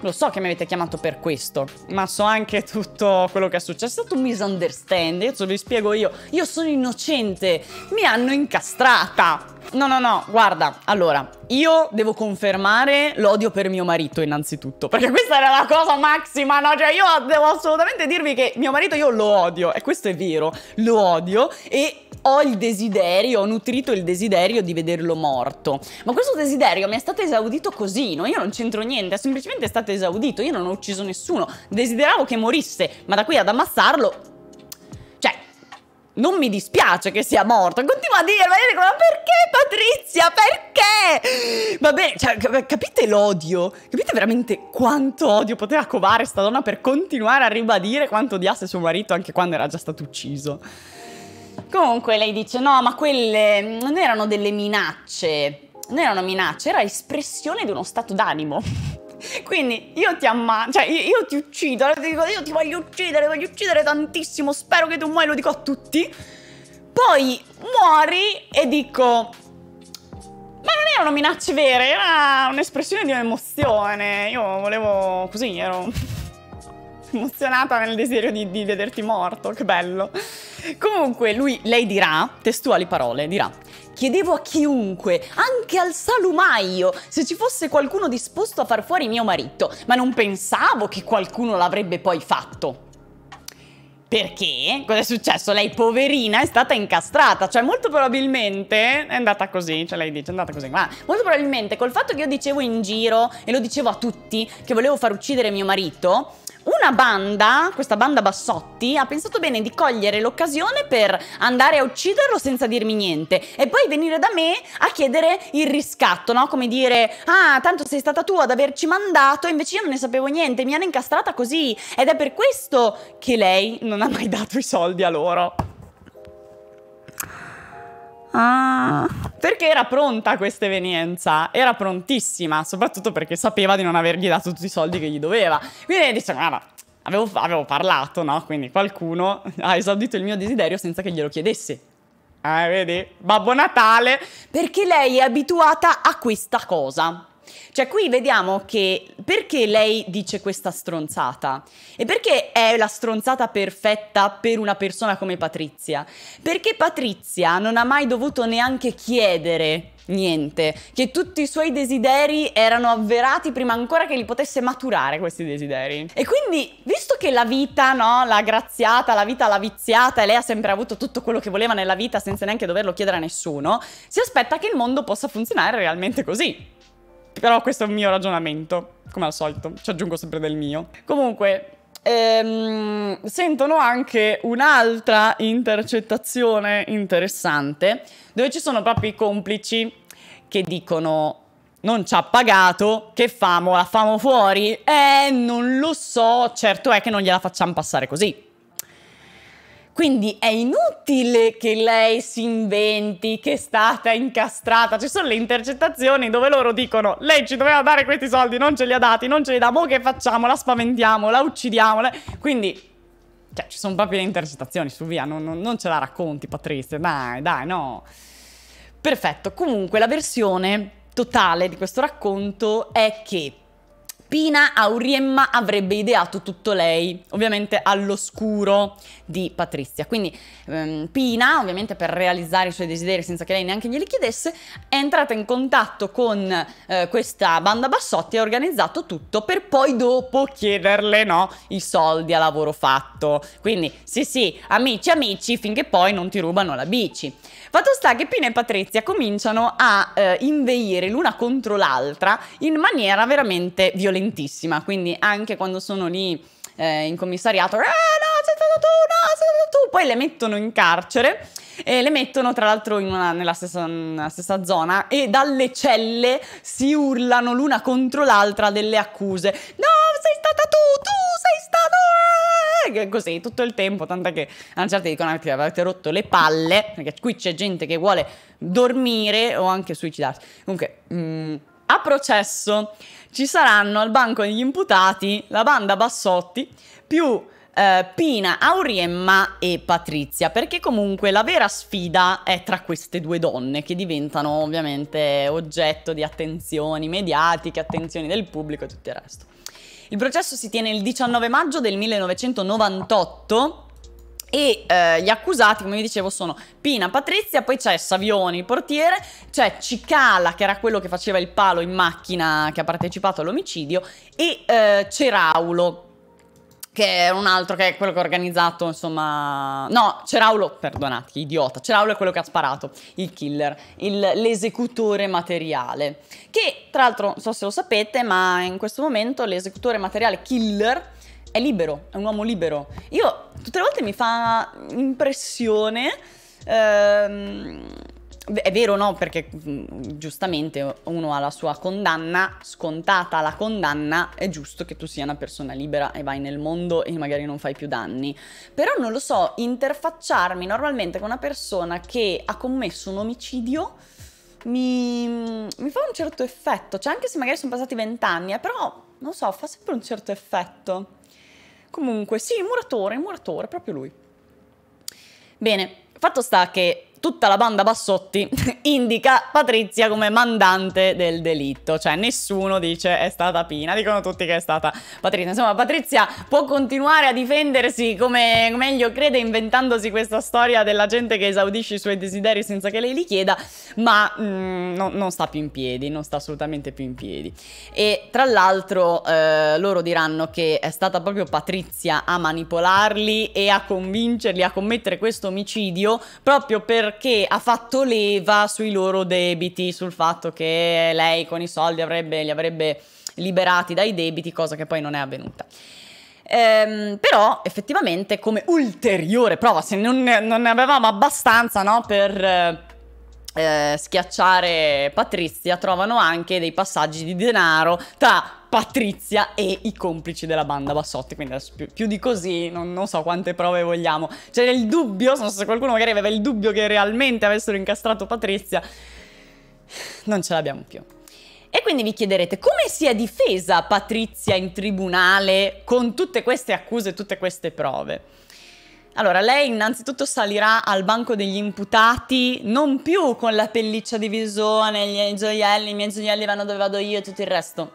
lo so che mi avete chiamato per questo, ma so anche tutto quello che è successo. È stato un misunderstanding, adesso vi spiego io. Io sono innocente, mi hanno incastrata. No, no, no, guarda, allora, io devo confermare l'odio per mio marito innanzitutto, perché questa era la cosa massima, no? Cioè io devo assolutamente dirvi che mio marito io lo odio, e questo è vero, lo odio, e ho il desiderio, ho nutrito il desiderio di vederlo morto. Ma questo desiderio mi è stato esaudito così, no? Io non c'entro niente, è semplicemente stato esaudito, io non ho ucciso nessuno, desideravo che morisse, ma da qui ad ammazzarlo Cioè, non mi dispiace che sia morto. Continua a dirmi, ma perché Patrizia? Perché? Vabbè, cioè, capite l'odio? Capite veramente quanto odio poteva covare sta donna per continuare a ribadire quanto odiasse suo marito anche quando era già stato ucciso? Comunque lei dice, no, ma quelle non erano delle minacce, non erano minacce, era espressione di uno stato d'animo. Quindi io ti ammazzo, cioè io, io, ti uccido, allora ti dico, io ti voglio uccidere, voglio uccidere tantissimo, spero che tu muori, lo dico a tutti. Poi muori e dico, ma non erano minacce vere, era un'espressione di un'emozione. Io volevo così, ero emozionata nel desiderio di, di vederti morto, che bello. Comunque lui, lei dirà, testuali parole, dirà Chiedevo a chiunque, anche al salumaio, se ci fosse qualcuno disposto a far fuori mio marito, ma non pensavo che qualcuno l'avrebbe poi fatto. Perché? Cos'è successo? Lei, poverina, è stata incastrata. Cioè, molto probabilmente è andata così. Cioè, lei dice, è andata così. Ma molto probabilmente col fatto che io dicevo in giro e lo dicevo a tutti che volevo far uccidere mio marito, una banda, questa banda Bassotti, ha pensato bene di cogliere l'occasione per andare a ucciderlo senza dirmi niente e poi venire da me a chiedere il riscatto, no? Come dire, ah, tanto sei stata tu ad averci mandato, invece io non ne sapevo niente, mi hanno incastrata così ed è per questo che lei non ha mai dato i soldi a loro. Ah. Perché era pronta questa evenienza, era prontissima, soprattutto perché sapeva di non avergli dato tutti i soldi che gli doveva. Quindi dice, guarda, avevo, avevo parlato, no? Quindi qualcuno ha esaudito il mio desiderio senza che glielo chiedessi. Eh, vedi? Babbo Natale, perché lei è abituata a questa cosa. Cioè, qui vediamo che perché lei dice questa stronzata? E perché è la stronzata perfetta per una persona come Patrizia? Perché Patrizia non ha mai dovuto neanche chiedere niente, che tutti i suoi desideri erano avverati prima ancora che li potesse maturare questi desideri. E quindi, visto che la vita, no, l'ha graziata, la vita l'ha viziata e lei ha sempre avuto tutto quello che voleva nella vita senza neanche doverlo chiedere a nessuno, si aspetta che il mondo possa funzionare realmente così. Però questo è un mio ragionamento, come al solito, ci aggiungo sempre del mio. Comunque, ehm, sentono anche un'altra intercettazione interessante, dove ci sono proprio i complici che dicono non ci ha pagato, che famo, la famo fuori? Eh, non lo so, certo è che non gliela facciamo passare così. Quindi è inutile che lei si inventi che è stata incastrata. Ci sono le intercettazioni dove loro dicono lei ci doveva dare questi soldi, non ce li ha dati, non ce li dà, mo che facciamo? La spaventiamo, la uccidiamo. Quindi cioè, ci sono proprio le intercettazioni su via, non, non, non ce la racconti Patrizia, dai, dai, no. Perfetto, comunque la versione totale di questo racconto è che spina Auriemma avrebbe ideato tutto lei, ovviamente all'oscuro di Patrizia. Quindi ehm, Pina, ovviamente per realizzare i suoi desideri senza che lei neanche glieli chiedesse, è entrata in contatto con eh, questa banda Bassotti e ha organizzato tutto per poi dopo chiederle no, i soldi a lavoro fatto. Quindi sì sì, amici amici, finché poi non ti rubano la bici. Fatto sta che Pina e Patrizia cominciano a eh, inveire l'una contro l'altra in maniera veramente violentissima, quindi anche quando sono lì eh, in commissariato, ah no, sei stato tu, no, sei stato tu, poi le mettono in carcere e le mettono tra l'altro nella, nella, stessa zona e dalle celle si urlano l'una contro l'altra delle accuse. No, sei stata tu, tu sei stato che è così tutto il tempo, tant'è che a un certo dicono anche che avete rotto le palle, perché qui c'è gente che vuole dormire o anche suicidarsi. Comunque, mh, mm, a processo ci saranno al banco degli imputati la banda Bassotti più eh, Pina, Auriemma e Patrizia, perché comunque la vera sfida è tra queste due donne che diventano ovviamente oggetto di attenzioni mediatiche, attenzioni del pubblico e tutto il resto. Il processo si tiene il 19 maggio del 1998 e eh, gli accusati, come vi dicevo, sono Pina, Patrizia, poi c'è Savioni, il portiere, c'è Cicala, che era quello che faceva il palo in macchina, che ha partecipato all'omicidio, e eh, Ceraulo, che è un altro che è quello che ha organizzato, insomma... No, Ceraulo, perdonati, idiota, Ceraulo è quello che ha sparato, il killer, l'esecutore materiale, che tra l'altro, non so se lo sapete, ma in questo momento l'esecutore materiale killer è libero, è un uomo libero. Io tutte le volte mi fa impressione... Ehm, è vero no, perché mm, giustamente uno ha la sua condanna, scontata la condanna, è giusto che tu sia una persona libera e vai nel mondo e magari non fai più danni. Però non lo so, interfacciarmi normalmente con una persona che ha commesso un omicidio mi, mm, mi fa un certo effetto, cioè anche se magari sono passati vent'anni, eh, però non so, fa sempre un certo effetto. Comunque sì, muratore, muratore, proprio lui. Bene, fatto sta che tutta la banda Bassotti indica Patrizia come mandante del delitto, cioè nessuno dice è stata Pina, dicono tutti che è stata Patrizia. Insomma, Patrizia può continuare a difendersi come meglio crede inventandosi questa storia della gente che esaudisce i suoi desideri senza che lei li chieda, ma mm, no, non sta più in piedi, non sta assolutamente più in piedi. E tra l'altro eh, loro diranno che è stata proprio Patrizia a manipolarli e a convincerli a commettere questo omicidio proprio per perché ha fatto leva sui loro debiti, sul fatto che lei con i soldi avrebbe, li avrebbe liberati dai debiti, cosa che poi non è avvenuta. Ehm, però effettivamente come ulteriore prova, se non, non ne avevamo abbastanza no, per eh, schiacciare Patrizia, trovano anche dei passaggi di denaro tra Patrizia e i complici della banda Bassotti, quindi più, più di così non, non, so quante prove vogliamo. C'era il dubbio, non so se qualcuno magari aveva il dubbio che realmente avessero incastrato Patrizia, non ce l'abbiamo più. E quindi vi chiederete come si è difesa Patrizia in tribunale con tutte queste accuse, e tutte queste prove? Allora, lei innanzitutto salirà al banco degli imputati non più con la pelliccia di visone, miei gioielli, i miei gioielli vanno dove vado io e tutto il resto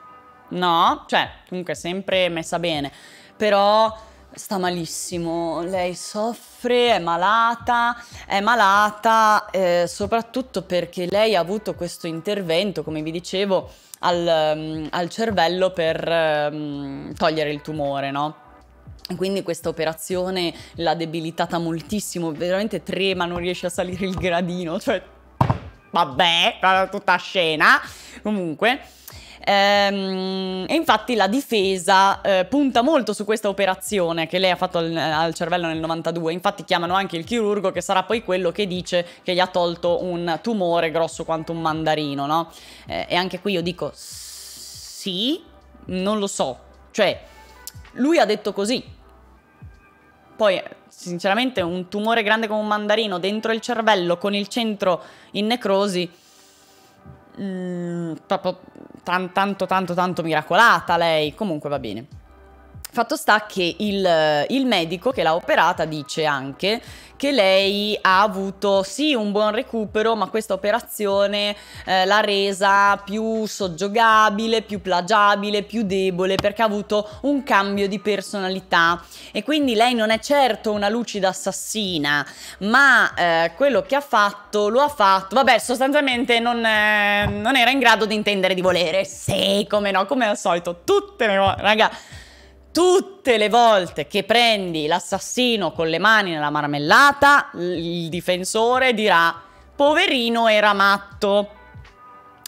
No, cioè, comunque sempre messa bene, però sta malissimo, lei soffre, è malata, è malata eh, soprattutto perché lei ha avuto questo intervento, come vi dicevo, al, um, al cervello per um, togliere il tumore, no? Quindi questa operazione l'ha debilitata moltissimo, veramente trema, non riesce a salire il gradino, cioè vabbè, tutta scena. Comunque, Ehm, e infatti la difesa eh, punta molto su questa operazione che lei ha fatto al, al, cervello nel 92, infatti chiamano anche il chirurgo che sarà poi quello che dice che gli ha tolto un tumore grosso quanto un mandarino, no? Eh, e anche qui io dico sì, non lo so, cioè lui ha detto così. Poi sinceramente un tumore grande come un mandarino dentro il cervello con il centro in necrosi Mm, proprio tan, tanto tanto tanto miracolata lei, comunque va bene. Fatto sta che il, il medico che l'ha operata dice anche che lei ha avuto sì un buon recupero, ma questa operazione eh, l'ha resa più soggiogabile, più plagiabile, più debole, perché ha avuto un cambio di personalità. E quindi lei non è certo una lucida assassina, ma eh, quello che ha fatto lo ha fatto. Vabbè, sostanzialmente non, eh, non era in grado di intendere di volere. Sì, come no, come al solito, tutte le volte, raga. Tutte le volte che prendi l'assassino con le mani nella marmellata, il difensore dirà poverino era matto.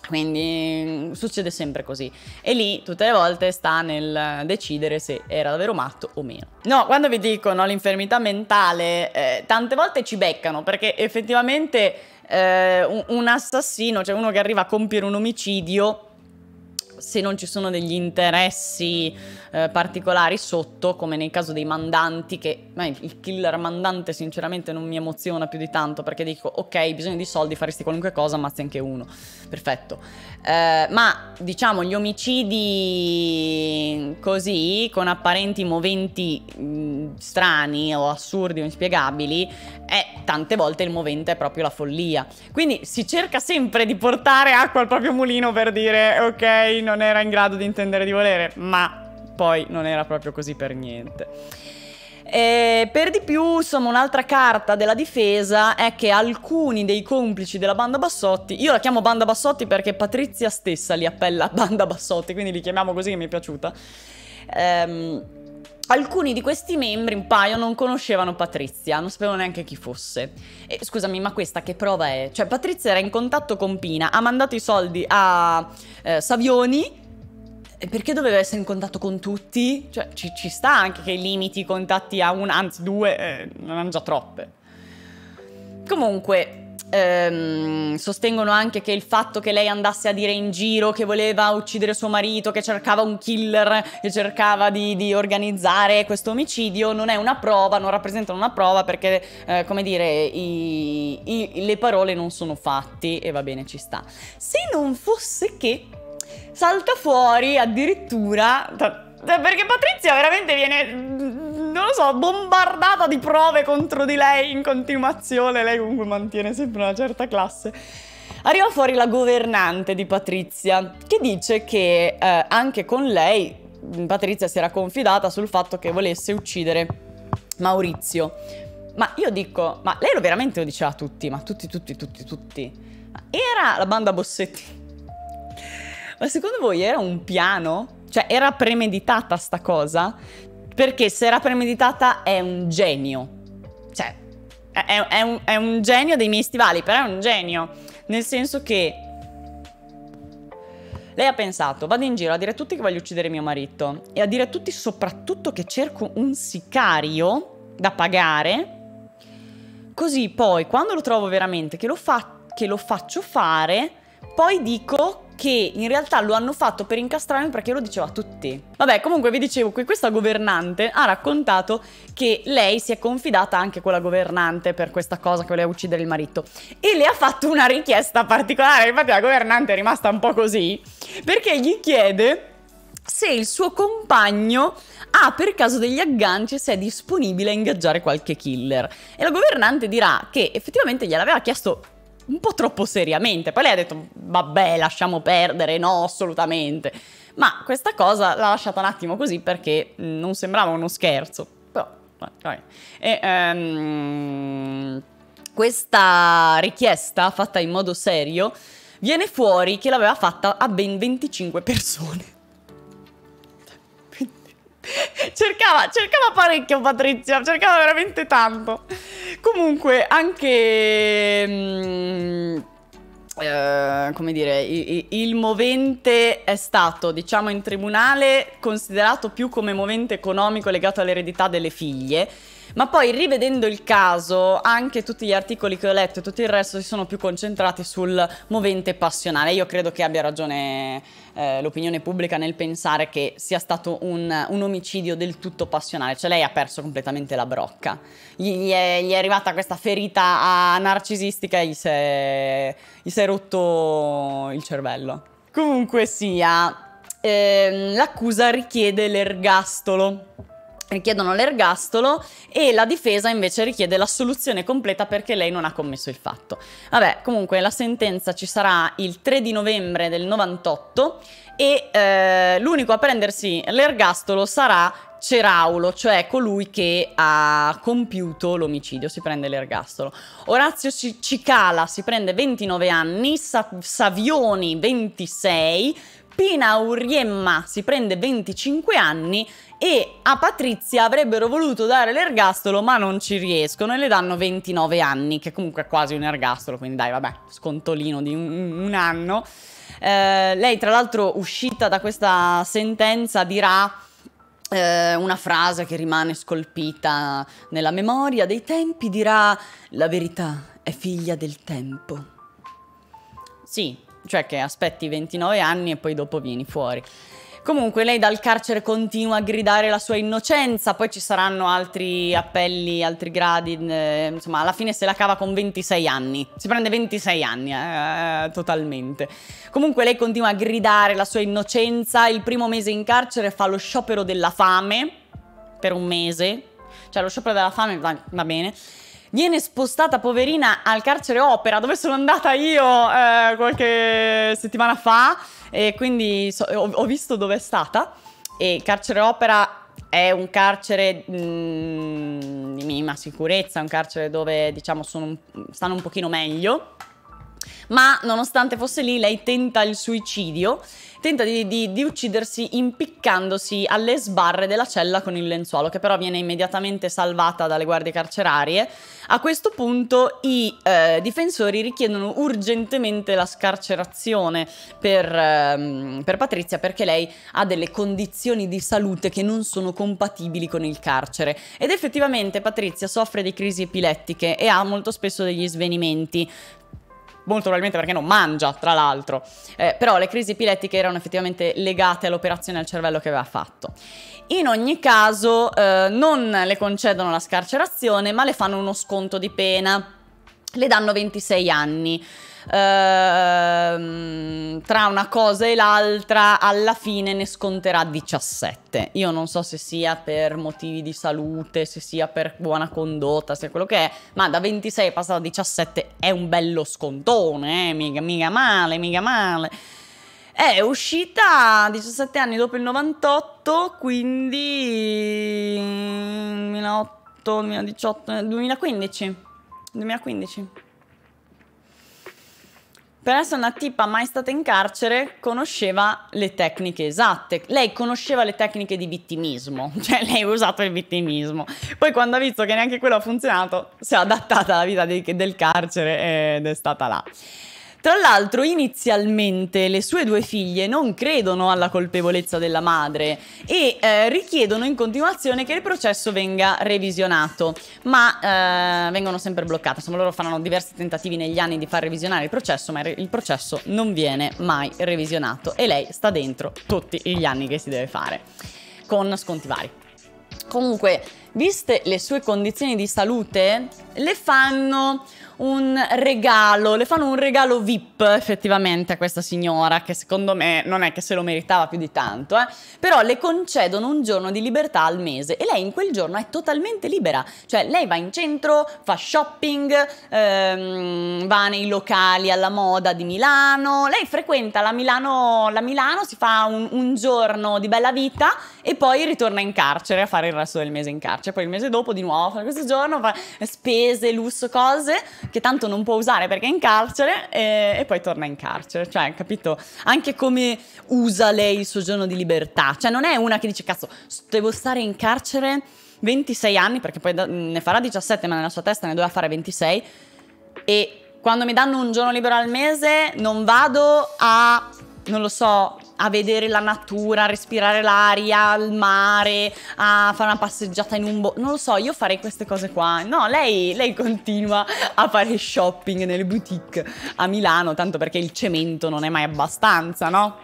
Quindi mm, succede sempre così. E lì tutte le volte sta nel decidere se era davvero matto o meno. No, quando vi dicono l'infermità mentale, eh, tante volte ci beccano perché effettivamente eh, un, un assassino, cioè uno che arriva a compiere un omicidio, se non ci sono degli interessi eh, particolari sotto, come nel caso dei mandanti, che beh, il killer mandante sinceramente non mi emoziona più di tanto perché dico ok, bisogno di soldi, faresti qualunque cosa, ammazzi anche uno, perfetto. Eh, ma diciamo gli omicidi così, con apparenti moventi mh, strani o assurdi o inspiegabili, è tante volte il movente è proprio la follia. Quindi si cerca sempre di portare acqua al proprio mulino per dire ok, no, non era in grado di intendere di volere, ma poi non era proprio così per niente. E per di più, insomma, un'altra carta della difesa è che alcuni dei complici della banda Bassotti, io la chiamo banda Bassotti perché Patrizia stessa li appella banda Bassotti, quindi li chiamiamo così che mi è piaciuta. Ehm, Alcuni di questi membri, un paio, non conoscevano Patrizia, non sapevano neanche chi fosse. E scusami, ma questa che prova è? Cioè, Patrizia era in contatto con Pina, ha mandato i soldi a eh, Savioni. Perché doveva essere in contatto con tutti? Cioè, ci, ci sta anche che limiti i contatti a un, anzi due, eh, non hanno già troppe. Comunque, ehm, sostengono anche che il fatto che lei andasse a dire in giro che voleva uccidere suo marito, che cercava un killer, che cercava di, di organizzare questo omicidio, non è una prova, non rappresentano una prova perché, eh, come dire, i, i, le parole non sono fatti e va bene, ci sta. Se non fosse che salta fuori addirittura... Perché Patrizia veramente viene non lo so, bombardata di prove contro di lei in continuazione. Lei comunque mantiene sempre una certa classe. Arriva fuori la governante di Patrizia, che dice che eh, anche con lei Patrizia si era confidata sul fatto che volesse uccidere Maurizio. Ma io dico, ma lei lo veramente lo diceva a tutti, ma tutti, tutti, tutti, tutti. era la banda Bossetti. Ma secondo voi era un piano? Cioè, era premeditata sta cosa? Perché se era premeditata è un genio. Cioè, è, è, un, è un genio dei miei stivali, però è un genio. Nel senso che lei ha pensato, vado in giro a dire a tutti che voglio uccidere mio marito e a dire a tutti soprattutto che cerco un sicario da pagare, così poi quando lo trovo veramente, che lo, fa che lo faccio fare poi dico che in realtà lo hanno fatto per incastrarmi perché lo diceva a tutti. Vabbè, comunque vi dicevo che questa governante ha raccontato che lei si è confidata anche con la governante per questa cosa che voleva uccidere il marito e le ha fatto una richiesta particolare, infatti la governante è rimasta un po' così, perché gli chiede se il suo compagno ha per caso degli agganci e se è disponibile a ingaggiare qualche killer. E la governante dirà che effettivamente gliel'aveva chiesto un po' troppo seriamente. Poi lei ha detto, vabbè, lasciamo perdere, no, assolutamente. Ma questa cosa l'ha lasciata un attimo così perché mm, non sembrava uno scherzo. Però, eh, vabbè. E, um, questa richiesta fatta in modo serio viene fuori che l'aveva fatta a ben 25 persone. Cercava, cercava parecchio Patrizia, cercava veramente tanto. Comunque, anche... Mm, eh, come dire, il, il movente è stato, diciamo, in tribunale considerato più come movente economico legato all'eredità delle figlie, ma poi rivedendo il caso, anche tutti gli articoli che ho letto e tutto il resto si sono più concentrati sul movente passionale. Io credo che abbia ragione eh, l'opinione pubblica nel pensare che sia stato un, un, omicidio del tutto passionale, cioè lei ha perso completamente la brocca, gli, gli, è, gli è, arrivata questa ferita narcisistica e gli si è, è rotto il cervello. Comunque sia, ehm, l'accusa richiede l'ergastolo richiedono l'ergastolo e la difesa invece richiede l'assoluzione completa perché lei non ha commesso il fatto. Vabbè, comunque la sentenza ci sarà il 3 di novembre del 98 e eh, l'unico a prendersi l'ergastolo sarà Ceraulo, cioè colui che ha compiuto l'omicidio, si prende l'ergastolo. Orazio Cicala si prende 29 anni, Sa Savioni 26, Pina Uriemma si prende 25 anni e a Patrizia avrebbero voluto dare l'ergastolo ma non ci riescono e le danno 29 anni, che comunque è quasi un ergastolo, quindi dai vabbè, scontolino di un, un anno. Eh, lei tra l'altro uscita da questa sentenza dirà eh, una frase che rimane scolpita nella memoria dei tempi, dirà la verità è figlia del tempo. Sì, cioè che aspetti 29 anni e poi dopo vieni fuori. Comunque lei dal carcere continua a gridare la sua innocenza, poi ci saranno altri appelli, altri gradi, eh, insomma alla fine se la cava con 26 anni, si prende 26 anni eh, totalmente. Comunque lei continua a gridare la sua innocenza, il primo mese in carcere fa lo sciopero della fame per un mese, cioè lo sciopero della fame va, va bene viene spostata poverina al carcere Opera dove sono andata io eh, qualche settimana fa e quindi so, ho, ho visto dove è stata e carcere opera è un carcere mh, mm, di minima sicurezza, un carcere dove diciamo un, stanno un pochino meglio ma nonostante fosse lì lei tenta il suicidio, tenta di, di, di uccidersi impiccandosi alle sbarre della cella con il lenzuolo, che però viene immediatamente salvata dalle guardie carcerarie. A questo punto i eh, difensori richiedono urgentemente la scarcerazione per, ehm, per Patrizia perché lei ha delle condizioni di salute che non sono compatibili con il carcere ed effettivamente Patrizia soffre di crisi epilettiche e ha molto spesso degli svenimenti molto probabilmente perché non mangia, tra l'altro. Eh, però le crisi epilettiche erano effettivamente legate all'operazione al cervello che aveva fatto. In ogni caso eh, non le concedono la scarcerazione, ma le fanno uno sconto di pena. Le danno 26 anni ehm, tra una cosa e l'altra alla fine ne sconterà 17. Io non so se sia per motivi di salute, se sia per buona condotta, se quello che è, ma da 26 passato a 17 è un bello scontone, eh? mica, mica male, mica male. È uscita 17 anni dopo il 98, quindi 2008, 2018, 2015. 2015. Per essere una tipa mai stata in carcere, conosceva le tecniche esatte. Lei conosceva le tecniche di vittimismo, cioè lei ha usato il vittimismo. Poi quando ha visto che neanche quello ha funzionato, si è adattata alla vita di, del carcere ed è stata là. Tra l'altro, inizialmente le sue due figlie non credono alla colpevolezza della madre e eh, richiedono in continuazione che il processo venga revisionato, ma eh, vengono sempre bloccate. Insomma, loro faranno diversi tentativi negli anni di far revisionare il processo, ma il processo non viene mai revisionato e lei sta dentro tutti gli anni che si deve fare, con sconti vari. Comunque, viste le sue condizioni di salute, le fanno un regalo, le fanno un regalo VIP effettivamente a questa signora, che secondo me non è che se lo meritava più di tanto, eh? però le concedono un giorno di libertà al mese e lei in quel giorno è totalmente libera, cioè lei va in centro, fa shopping, ehm, va nei locali alla moda di Milano, lei frequenta la Milano, la Milano si fa un, un giorno di bella vita e poi ritorna in carcere a fare il resto del mese in carcere, poi il mese dopo di nuovo fa questo giorno, fa spese, lusso, cose che tanto non può usare perché è in carcere e, e poi torna in carcere, cioè capito? Anche come usa lei il suo giorno di libertà, cioè non è una che dice cazzo devo stare in carcere 26 anni perché poi ne farà 17 ma nella sua testa ne doveva fare 26 e quando mi danno un giorno libero al mese non vado a non lo so, a vedere la natura, a respirare l'aria, il mare, a fare una passeggiata in un bo... Non lo so, io farei queste cose qua. No, lei, lei continua a fare shopping nelle boutique a Milano, tanto perché il cemento non è mai abbastanza, no?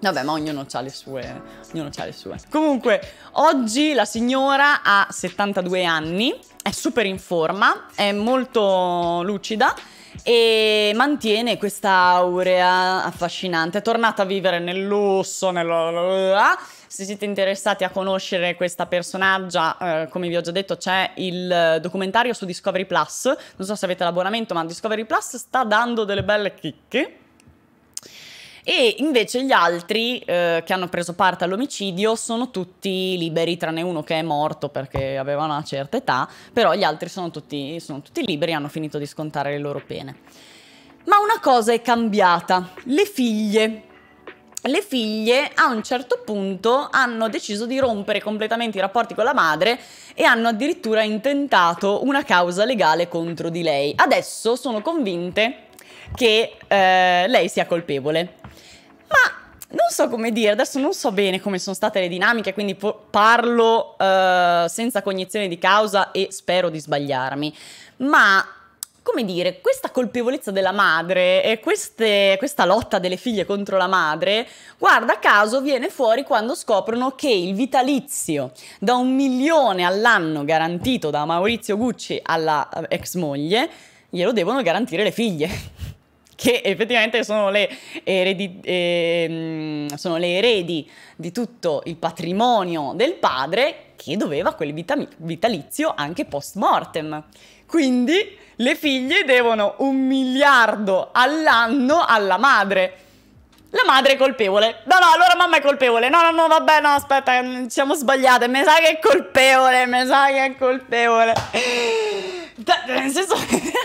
Vabbè, ma ognuno ha, le sue, ognuno ha le sue. Comunque, oggi la signora ha 72 anni è super in forma, è molto lucida e mantiene questa aurea affascinante. È tornata a vivere nel lusso, Se siete interessati a conoscere questa personaggia, eh, come vi ho già detto, c'è il documentario su Discovery Plus. Non so se avete l'abbonamento, ma Discovery Plus sta dando delle belle chicche e invece gli altri eh, che hanno preso parte all'omicidio sono tutti liberi, tranne uno che è morto perché aveva una certa età, però gli altri sono tutti, sono tutti liberi e hanno finito di scontare le loro pene. Ma una cosa è cambiata, le figlie le figlie a un certo punto hanno deciso di rompere completamente i rapporti con la madre e hanno addirittura intentato una causa legale contro di lei. Adesso sono convinte che eh, lei sia colpevole. Ma non so come dire, adesso non so bene come sono state le dinamiche, quindi parlo uh, senza cognizione di causa e spero di sbagliarmi. Ma come dire, questa colpevolezza della madre e queste, questa lotta delle figlie contro la madre, guarda caso, viene fuori quando scoprono che il vitalizio da un milione all'anno garantito da Maurizio Gucci alla eh, ex moglie, glielo devono garantire le figlie che effettivamente sono le, eredi, eh, sono le eredi di tutto il patrimonio del padre che doveva quel vitalizio anche post mortem. Quindi le figlie devono un miliardo all'anno alla madre la madre è colpevole. No, no, allora mamma è colpevole. No, no, no, vabbè, no, aspetta, siamo sbagliate. Me sa che è colpevole, me sa che è colpevole. nel senso,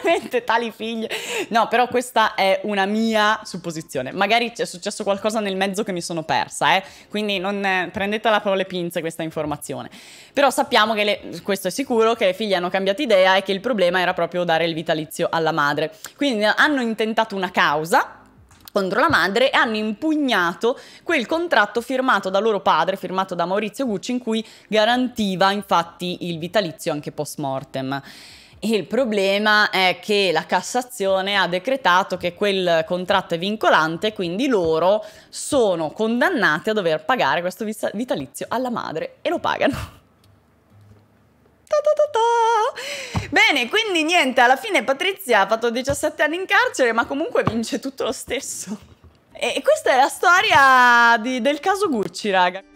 veramente tali figlie. No, però questa è una mia supposizione. Magari è successo qualcosa nel mezzo che mi sono persa, eh? Quindi non eh, prendetela con le pinze questa informazione. Però sappiamo che, le, questo è sicuro, che le figlie hanno cambiato idea e che il problema era proprio dare il vitalizio alla madre. Quindi hanno intentato una causa contro la madre e hanno impugnato quel contratto firmato da loro padre, firmato da Maurizio Gucci, in cui garantiva infatti il vitalizio anche post mortem. Il problema è che la Cassazione ha decretato che quel contratto è vincolante, quindi loro sono condannati a dover pagare questo vitalizio alla madre e lo pagano. Bene, quindi niente, alla fine Patrizia ha fatto 17 anni in carcere, ma comunque vince tutto lo stesso. E questa è la storia di, del caso Gucci, raga.